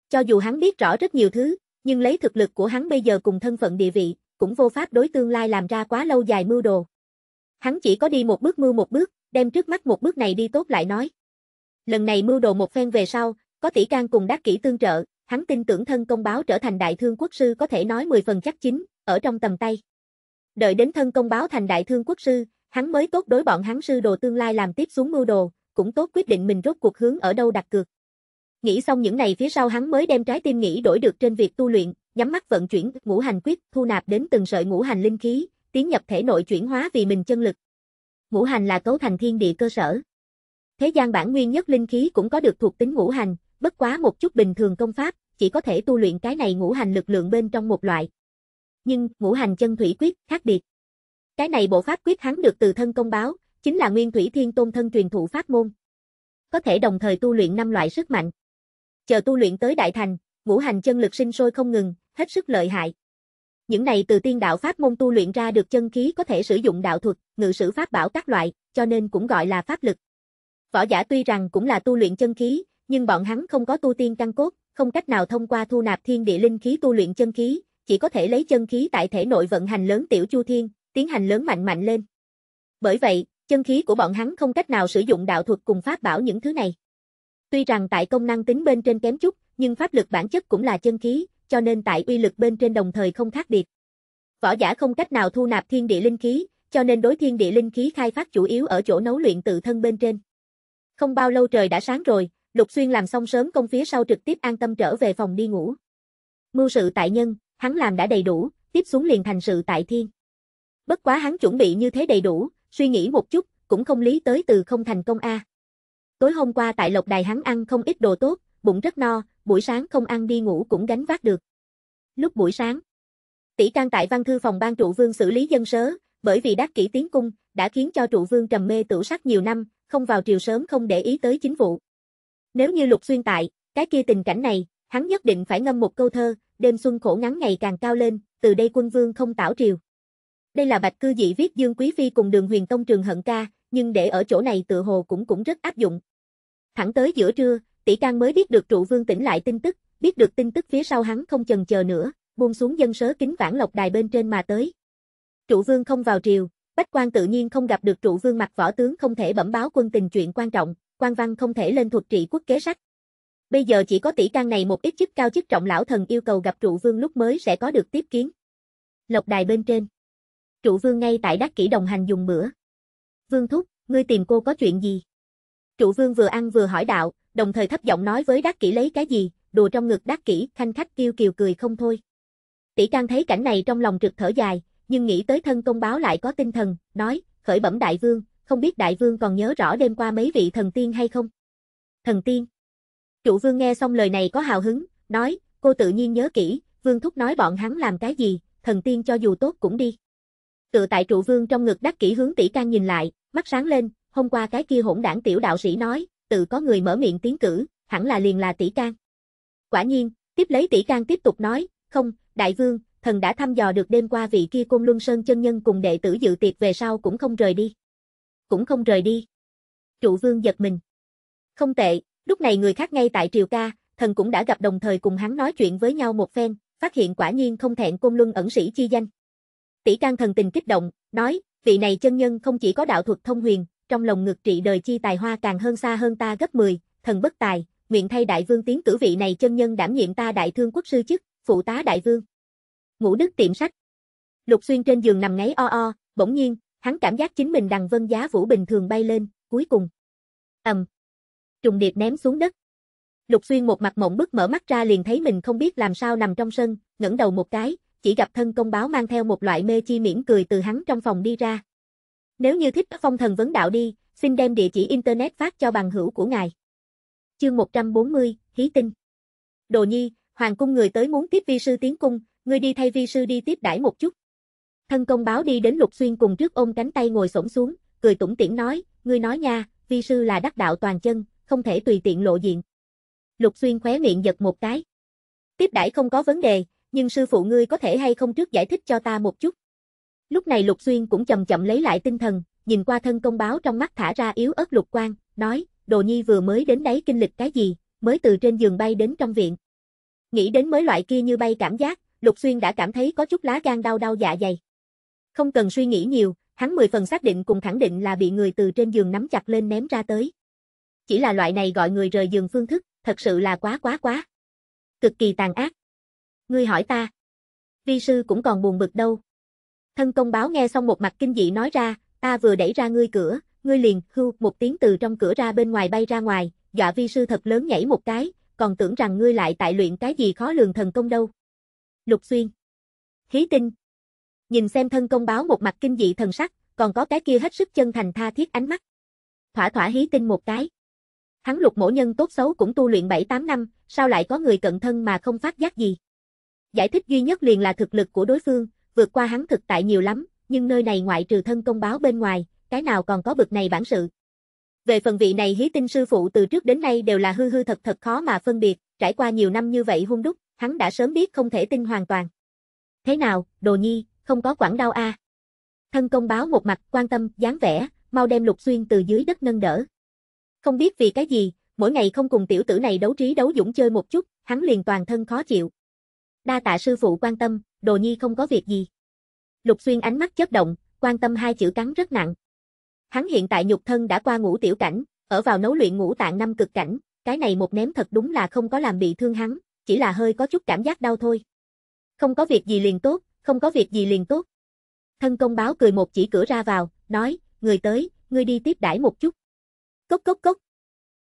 Cho dù hắn biết rõ rất nhiều thứ, nhưng lấy thực lực của hắn bây giờ cùng thân phận địa vị, cũng vô pháp đối tương lai làm ra quá lâu dài mưu đồ. Hắn chỉ có đi một bước mưu một bước, đem trước mắt một bước này đi tốt lại nói. Lần này mưu đồ một phen về sau, có tỷ can cùng đắc kỹ tương trợ, hắn tin tưởng thân công báo trở thành đại thương quốc sư có thể nói 10 phần chắc chính, ở trong tầm tay. Đợi đến thân công báo thành đại thương quốc sư, Hắn mới tốt đối bọn hắn sư đồ tương lai làm tiếp xuống mưu đồ, cũng tốt quyết định mình rốt cuộc hướng ở đâu đặt cược. Nghĩ xong những này phía sau hắn mới đem trái tim nghĩ đổi được trên việc tu luyện, nhắm mắt vận chuyển ngũ hành quyết, thu nạp đến từng sợi ngũ hành linh khí, tiến nhập thể nội chuyển hóa vì mình chân lực. Ngũ hành là cấu thành thiên địa cơ sở. Thế gian bản nguyên nhất linh khí cũng có được thuộc tính ngũ hành, bất quá một chút bình thường công pháp, chỉ có thể tu luyện cái này ngũ hành lực lượng bên trong một loại. Nhưng, ngũ hành chân thủy quyết khác biệt. Cái này bộ pháp quyết hắn được từ thân công báo, chính là Nguyên Thủy Thiên Tôn thân truyền thụ pháp môn. Có thể đồng thời tu luyện năm loại sức mạnh. Chờ tu luyện tới đại thành, ngũ hành chân lực sinh sôi không ngừng, hết sức lợi hại. Những này từ tiên đạo pháp môn tu luyện ra được chân khí có thể sử dụng đạo thuật, ngự sử pháp bảo các loại, cho nên cũng gọi là pháp lực. Võ giả tuy rằng cũng là tu luyện chân khí, nhưng bọn hắn không có tu tiên căn cốt, không cách nào thông qua thu nạp thiên địa linh khí tu luyện chân khí, chỉ có thể lấy chân khí tại thể nội vận hành lớn tiểu chu thiên, tiến hành lớn mạnh mạnh lên. Bởi vậy, chân khí của bọn hắn không cách nào sử dụng đạo thuật cùng pháp bảo những thứ này. Tuy rằng tại công năng tính bên trên kém chút, nhưng pháp lực bản chất cũng là chân khí, cho nên tại uy lực bên trên đồng thời không khác biệt. Võ giả không cách nào thu nạp thiên địa linh khí, cho nên đối thiên địa linh khí khai phát chủ yếu ở chỗ nấu luyện tự thân bên trên. Không bao lâu trời đã sáng rồi, Lục Xuyên làm xong sớm công phía sau trực tiếp an tâm trở về phòng đi ngủ. Mưu sự tại nhân, hắn làm đã đầy đủ, tiếp xuống liền thành sự tại thiên. Bất quá hắn chuẩn bị như thế đầy đủ, suy nghĩ một chút, cũng không lý tới từ không thành công a. Tối hôm qua tại Lộc Đài hắn ăn không ít đồ tốt, bụng rất no, buổi sáng không ăn đi ngủ cũng gánh vác được. Lúc buổi sáng, tỷ trang tại văn thư phòng ban trụ vương xử lý dân sớ, bởi vì đắc kỹ tiến cung, đã khiến cho trụ vương trầm mê tửu sắc nhiều năm, không vào triều sớm không để ý tới chính vụ. Nếu như lục xuyên tại, cái kia tình cảnh này, hắn nhất định phải ngâm một câu thơ, đêm xuân khổ ngắn ngày càng cao lên, từ đây quân vương không tảo triều. Đây là bạch cư dị viết Dương Quý Phi cùng đường huyền tông trường hận ca, nhưng để ở chỗ này tựa hồ cũng cũng rất áp dụng. Thẳng tới giữa trưa, tỷ can mới biết được trụ vương tỉnh lại tin tức, biết được tin tức phía sau hắn không chần chờ nữa, buông xuống dân sớ kính vãn lộc đài bên trên mà tới. Trụ vương không vào triều, bách quan tự nhiên không gặp được trụ vương mặt võ tướng không thể bẩm báo quân tình chuyện quan trọng, quan văn không thể lên thuật trị quốc kế sách. Bây giờ chỉ có tỷ can này một ít chức cao chức trọng lão thần yêu cầu gặp trụ vương lúc mới sẽ có được tiếp kiến. Lộc đài bên trên trụ vương ngay tại đắc kỷ đồng hành dùng bữa. Vương thúc, ngươi tìm cô có chuyện gì? Trụ vương vừa ăn vừa hỏi đạo, đồng thời thấp giọng nói với đắc kỷ lấy cái gì, đồ trong ngực đắc kỷ, khanh khách kêu kiều cười không thôi. Tỷ Trang thấy cảnh này trong lòng trực thở dài, nhưng nghĩ tới thân công báo lại có tinh thần, nói, khởi bẩm đại vương, không biết đại vương còn nhớ rõ đêm qua mấy vị thần tiên hay không? Thần tiên. Trụ vương nghe xong lời này có hào hứng, nói, cô tự nhiên nhớ kỹ, vương thúc nói bọn hắn làm cái gì, thần tiên cho dù tốt cũng đi tựa tại trụ vương trong ngực đắc kỹ hướng tỷ can nhìn lại, mắt sáng lên, hôm qua cái kia hỗn đảng tiểu đạo sĩ nói, tự có người mở miệng tiến cử, hẳn là liền là tỷ can. Quả nhiên, tiếp lấy tỷ can tiếp tục nói, không, đại vương, thần đã thăm dò được đêm qua vị kia cung luân sơn chân nhân cùng đệ tử dự tiệc về sau cũng không rời đi. Cũng không rời đi. Trụ vương giật mình. Không tệ, lúc này người khác ngay tại triều ca, thần cũng đã gặp đồng thời cùng hắn nói chuyện với nhau một phen, phát hiện quả nhiên không thẹn cung luân ẩn sĩ chi danh. Tỷ can thần tình kích động, nói, vị này chân nhân không chỉ có đạo thuật thông huyền, trong lòng ngực trị đời chi tài hoa càng hơn xa hơn ta gấp 10, thần bất tài, nguyện thay đại vương tiến cử vị này chân nhân đảm nhiệm ta đại thương quốc sư chức, phụ tá đại vương. Ngũ đức tiệm sách. Lục xuyên trên giường nằm ngáy o o, bỗng nhiên, hắn cảm giác chính mình đằng vân giá vũ bình thường bay lên, cuối cùng. ầm, Trùng điệp ném xuống đất. Lục xuyên một mặt mộng bức mở mắt ra liền thấy mình không biết làm sao nằm trong sân, ngẩng đầu một cái, chỉ gặp thân công báo mang theo một loại mê chi mỉm cười từ hắn trong phòng đi ra. Nếu như thích phong thần vấn đạo đi, xin đem địa chỉ internet phát cho bằng hữu của ngài. Chương 140, Hí Tinh Đồ nhi, hoàng cung người tới muốn tiếp vi sư tiến cung, ngươi đi thay vi sư đi tiếp đãi một chút. Thân công báo đi đến lục xuyên cùng trước ôm cánh tay ngồi xổm xuống, cười tủm tỉm nói, ngươi nói nha, vi sư là đắc đạo toàn chân, không thể tùy tiện lộ diện. Lục xuyên khóe miệng giật một cái. Tiếp đãi không có vấn đề, nhưng sư phụ ngươi có thể hay không trước giải thích cho ta một chút. Lúc này Lục Xuyên cũng chậm chậm lấy lại tinh thần, nhìn qua thân công báo trong mắt thả ra yếu ớt lục quang, nói, đồ nhi vừa mới đến đấy kinh lịch cái gì, mới từ trên giường bay đến trong viện. Nghĩ đến mới loại kia như bay cảm giác, Lục Xuyên đã cảm thấy có chút lá gan đau đau dạ dày. Không cần suy nghĩ nhiều, hắn mười phần xác định cùng khẳng định là bị người từ trên giường nắm chặt lên ném ra tới. Chỉ là loại này gọi người rời giường phương thức, thật sự là quá quá quá. Cực kỳ tàn ác ngươi hỏi ta. Vi sư cũng còn buồn bực đâu. Thân công báo nghe xong một mặt kinh dị nói ra, ta vừa đẩy ra ngươi cửa, ngươi liền hưu một tiếng từ trong cửa ra bên ngoài bay ra ngoài, dọa vi sư thật lớn nhảy một cái, còn tưởng rằng ngươi lại tại luyện cái gì khó lường thần công đâu. Lục Xuyên. Hí tinh. Nhìn xem thân công báo một mặt kinh dị thần sắc, còn có cái kia hết sức chân thành tha thiết ánh mắt. Thỏa thỏa hí tinh một cái. Hắn lục mổ nhân tốt xấu cũng tu luyện 7-8 năm, sao lại có người cận thân mà không phát giác gì. Giải thích duy nhất liền là thực lực của đối phương, vượt qua hắn thực tại nhiều lắm, nhưng nơi này ngoại trừ thân công báo bên ngoài, cái nào còn có bực này bản sự. Về phần vị này hí tinh sư phụ từ trước đến nay đều là hư hư thật thật khó mà phân biệt, trải qua nhiều năm như vậy hung đúc, hắn đã sớm biết không thể tin hoàn toàn. Thế nào, đồ nhi, không có quảng đau a à? Thân công báo một mặt quan tâm, dáng vẻ, mau đem lục xuyên từ dưới đất nâng đỡ. Không biết vì cái gì, mỗi ngày không cùng tiểu tử này đấu trí đấu dũng chơi một chút, hắn liền toàn thân khó chịu đa tạ sư phụ quan tâm, đồ nhi không có việc gì. Lục xuyên ánh mắt chớp động, quan tâm hai chữ cắn rất nặng. Hắn hiện tại nhục thân đã qua ngũ tiểu cảnh, ở vào nấu luyện ngũ tạng năm cực cảnh, cái này một ném thật đúng là không có làm bị thương hắn, chỉ là hơi có chút cảm giác đau thôi. Không có việc gì liền tốt, không có việc gì liền tốt. Thân công báo cười một chỉ cửa ra vào, nói, người tới, ngươi đi tiếp đãi một chút. Cốc cốc cốc.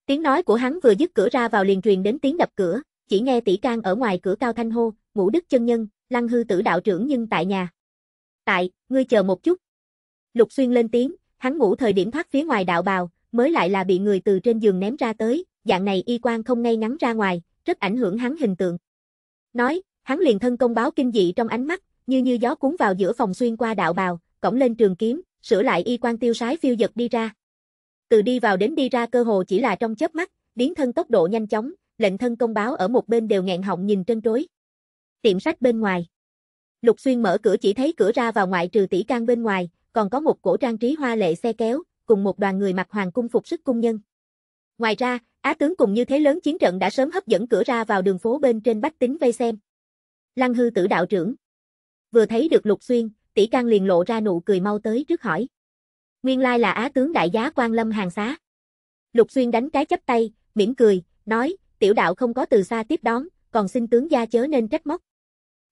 Tiếng nói của hắn vừa dứt cửa ra vào liền truyền đến tiếng đập cửa, chỉ nghe tỷ can ở ngoài cửa cao thanh hô, ngũ đức chân nhân, lăng hư tử đạo trưởng nhưng tại nhà. Tại, ngươi chờ một chút. Lục xuyên lên tiếng, hắn ngủ thời điểm thoát phía ngoài đạo bào, mới lại là bị người từ trên giường ném ra tới, dạng này y quan không ngay ngắn ra ngoài, rất ảnh hưởng hắn hình tượng. Nói, hắn liền thân công báo kinh dị trong ánh mắt, như như gió cuốn vào giữa phòng xuyên qua đạo bào, cổng lên trường kiếm, sửa lại y quan tiêu sái phiêu giật đi ra. Từ đi vào đến đi ra cơ hồ chỉ là trong chớp mắt, biến thân tốc độ nhanh chóng, lệnh thân công báo ở một bên đều nghẹn họng nhìn trân trối tiệm sách bên ngoài. Lục Xuyên mở cửa chỉ thấy cửa ra vào ngoại trừ tỷ can bên ngoài, còn có một cổ trang trí hoa lệ xe kéo, cùng một đoàn người mặc hoàng cung phục sức cung nhân. Ngoài ra, Á tướng cùng như thế lớn chiến trận đã sớm hấp dẫn cửa ra vào đường phố bên trên bách tính vây xem. Lăng hư tử đạo trưởng. Vừa thấy được Lục Xuyên, tỷ can liền lộ ra nụ cười mau tới trước hỏi. Nguyên lai là Á tướng đại giá quan lâm hàng xá. Lục Xuyên đánh cái chắp tay, mỉm cười, nói, tiểu đạo không có từ xa tiếp đón, còn xin tướng gia chớ nên trách móc.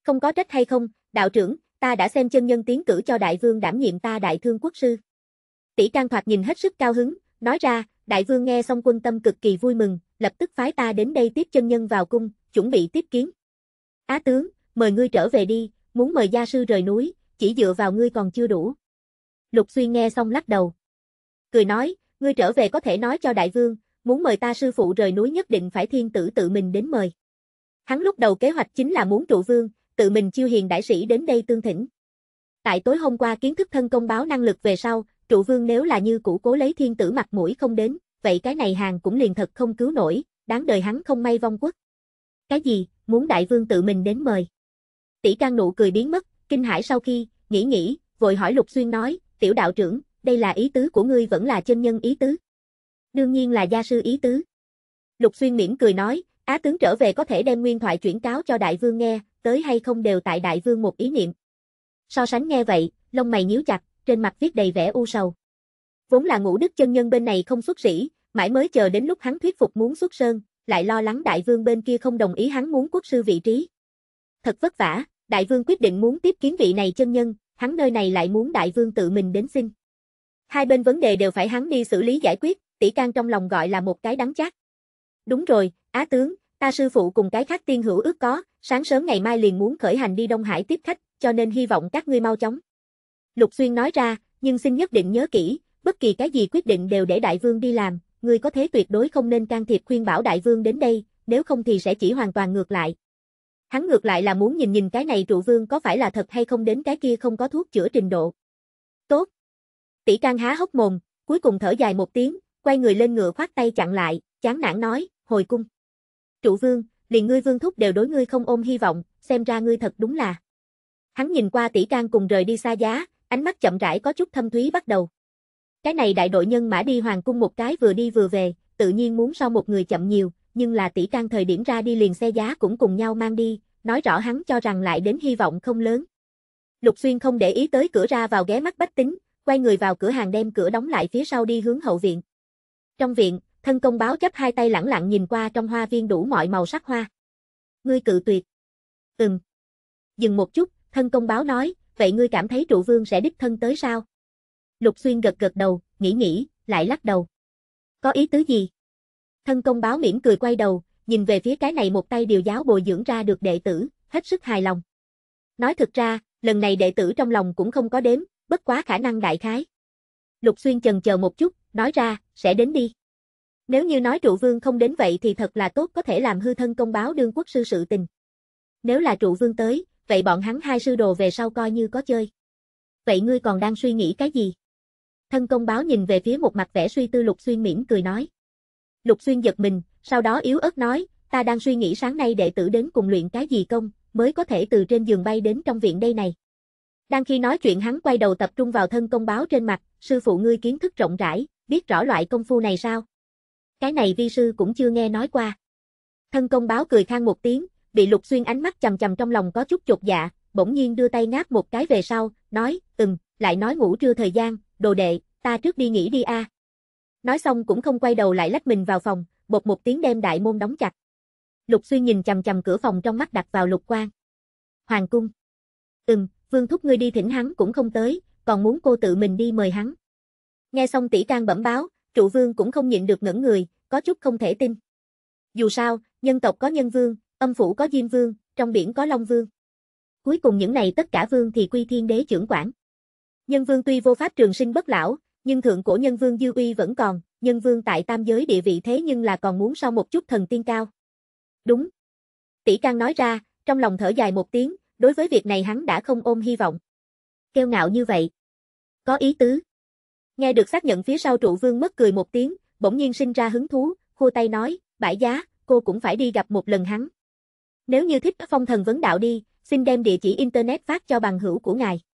Không có trách hay không, đạo trưởng, ta đã xem chân nhân tiến cử cho đại vương đảm nhiệm ta đại thương quốc sư. Tỷ Trang Thoạt nhìn hết sức cao hứng, nói ra, đại vương nghe xong quân tâm cực kỳ vui mừng, lập tức phái ta đến đây tiếp chân nhân vào cung, chuẩn bị tiếp kiến. Á tướng, mời ngươi trở về đi, muốn mời gia sư rời núi, chỉ dựa vào ngươi còn chưa đủ. Lục Xuyên nghe xong lắc đầu. Cười nói, ngươi trở về có thể nói cho đại vương, muốn mời ta sư phụ rời núi nhất định phải thiên tử tự mình đến mời. Hắn lúc đầu kế hoạch chính là muốn trụ vương, tự mình chiêu hiền đại sĩ đến đây tương thỉnh. Tại tối hôm qua kiến thức thân công báo năng lực về sau, trụ vương nếu là như cũ cố lấy thiên tử mặt mũi không đến, vậy cái này hàng cũng liền thật không cứu nổi, đáng đời hắn không may vong quốc. Cái gì, muốn đại vương tự mình đến mời. Tỷ can nụ cười biến mất, kinh hãi sau khi, nghĩ nghĩ, vội hỏi Lục Xuyên nói, tiểu đạo trưởng, đây là ý tứ của ngươi vẫn là chân nhân ý tứ. Đương nhiên là gia sư ý tứ. Lục Xuyên miễn cười nói, Á tướng trở về có thể đem nguyên thoại chuyển cáo cho đại vương nghe, tới hay không đều tại đại vương một ý niệm. So sánh nghe vậy, lông mày nhíu chặt, trên mặt viết đầy vẻ u sầu. Vốn là ngũ đức chân nhân bên này không xuất sĩ, mãi mới chờ đến lúc hắn thuyết phục muốn xuất sơn, lại lo lắng đại vương bên kia không đồng ý hắn muốn quốc sư vị trí. Thật vất vả, đại vương quyết định muốn tiếp kiến vị này chân nhân, hắn nơi này lại muốn đại vương tự mình đến xin. Hai bên vấn đề đều phải hắn đi xử lý giải quyết, tỷ can trong lòng gọi là một cái đắng chát. Đúng rồi, á tướng, Ta sư phụ cùng cái khác tiên hữu ước có, sáng sớm ngày mai liền muốn khởi hành đi Đông Hải tiếp khách, cho nên hy vọng các ngươi mau chóng. Lục Xuyên nói ra, nhưng xin nhất định nhớ kỹ, bất kỳ cái gì quyết định đều để đại vương đi làm, ngươi có thế tuyệt đối không nên can thiệp khuyên bảo đại vương đến đây, nếu không thì sẽ chỉ hoàn toàn ngược lại. Hắn ngược lại là muốn nhìn nhìn cái này trụ vương có phải là thật hay không đến cái kia không có thuốc chữa trình độ. Tốt. Tỷ can há hốc mồm, cuối cùng thở dài một tiếng, quay người lên ngựa khoát tay chặn lại, chán nản nói, hồi cung trụ vương, liền ngươi vương thúc đều đối ngươi không ôm hy vọng, xem ra ngươi thật đúng là. Hắn nhìn qua tỷ can cùng rời đi xa giá, ánh mắt chậm rãi có chút thâm thúy bắt đầu. Cái này đại đội nhân mã đi hoàng cung một cái vừa đi vừa về, tự nhiên muốn so một người chậm nhiều, nhưng là tỷ can thời điểm ra đi liền xe giá cũng cùng nhau mang đi, nói rõ hắn cho rằng lại đến hy vọng không lớn. Lục Xuyên không để ý tới cửa ra vào ghé mắt bách tính, quay người vào cửa hàng đem cửa đóng lại phía sau đi hướng hậu viện. Trong viện, thân công báo chấp hai tay lẳng lặng nhìn qua trong hoa viên đủ mọi màu sắc hoa. Ngươi cự tuyệt. Ừm. Dừng một chút, thân công báo nói, vậy ngươi cảm thấy trụ vương sẽ đích thân tới sao? Lục xuyên gật gật đầu, nghĩ nghĩ, lại lắc đầu. Có ý tứ gì? Thân công báo mỉm cười quay đầu, nhìn về phía cái này một tay điều giáo bồi dưỡng ra được đệ tử, hết sức hài lòng. Nói thực ra, lần này đệ tử trong lòng cũng không có đếm, bất quá khả năng đại khái. Lục Xuyên chần chờ một chút, nói ra, sẽ đến đi. Nếu như nói trụ vương không đến vậy thì thật là tốt có thể làm hư thân công báo đương quốc sư sự tình. Nếu là trụ vương tới, vậy bọn hắn hai sư đồ về sau coi như có chơi. Vậy ngươi còn đang suy nghĩ cái gì? Thân công báo nhìn về phía một mặt vẻ suy tư Lục Xuyên mỉm cười nói. Lục Xuyên giật mình, sau đó yếu ớt nói, ta đang suy nghĩ sáng nay đệ tử đến cùng luyện cái gì công, mới có thể từ trên giường bay đến trong viện đây này. Đang khi nói chuyện hắn quay đầu tập trung vào thân công báo trên mặt, sư phụ ngươi kiến thức rộng rãi, biết rõ loại công phu này sao? cái này vi sư cũng chưa nghe nói qua. Thân công báo cười khang một tiếng, bị lục xuyên ánh mắt chầm chầm trong lòng có chút chột dạ, bỗng nhiên đưa tay ngáp một cái về sau, nói, từng lại nói ngủ trưa thời gian, đồ đệ, ta trước đi nghỉ đi a. À. Nói xong cũng không quay đầu lại lách mình vào phòng, bột một tiếng đem đại môn đóng chặt. Lục xuyên nhìn chầm chầm cửa phòng trong mắt đặt vào lục quan. Hoàng cung. Ừm, vương thúc ngươi đi thỉnh hắn cũng không tới, còn muốn cô tự mình đi mời hắn. Nghe xong tỷ trang bẩm báo, trụ vương cũng không nhịn được ngẩn người, có chút không thể tin. Dù sao, nhân tộc có nhân vương, âm phủ có diêm vương, trong biển có long vương. Cuối cùng những này tất cả vương thì quy thiên đế trưởng quản. Nhân vương tuy vô pháp trường sinh bất lão, nhưng thượng cổ nhân vương dư uy vẫn còn, nhân vương tại tam giới địa vị thế nhưng là còn muốn sau một chút thần tiên cao. Đúng. Tỷ Cang nói ra, trong lòng thở dài một tiếng, đối với việc này hắn đã không ôm hy vọng. Kêu ngạo như vậy. Có ý tứ. Nghe được xác nhận phía sau trụ vương mất cười một tiếng, bỗng nhiên sinh ra hứng thú, khua tay nói, bãi giá, cô cũng phải đi gặp một lần hắn. Nếu như thích phong thần vấn đạo đi, xin đem địa chỉ internet phát cho bằng hữu của ngài.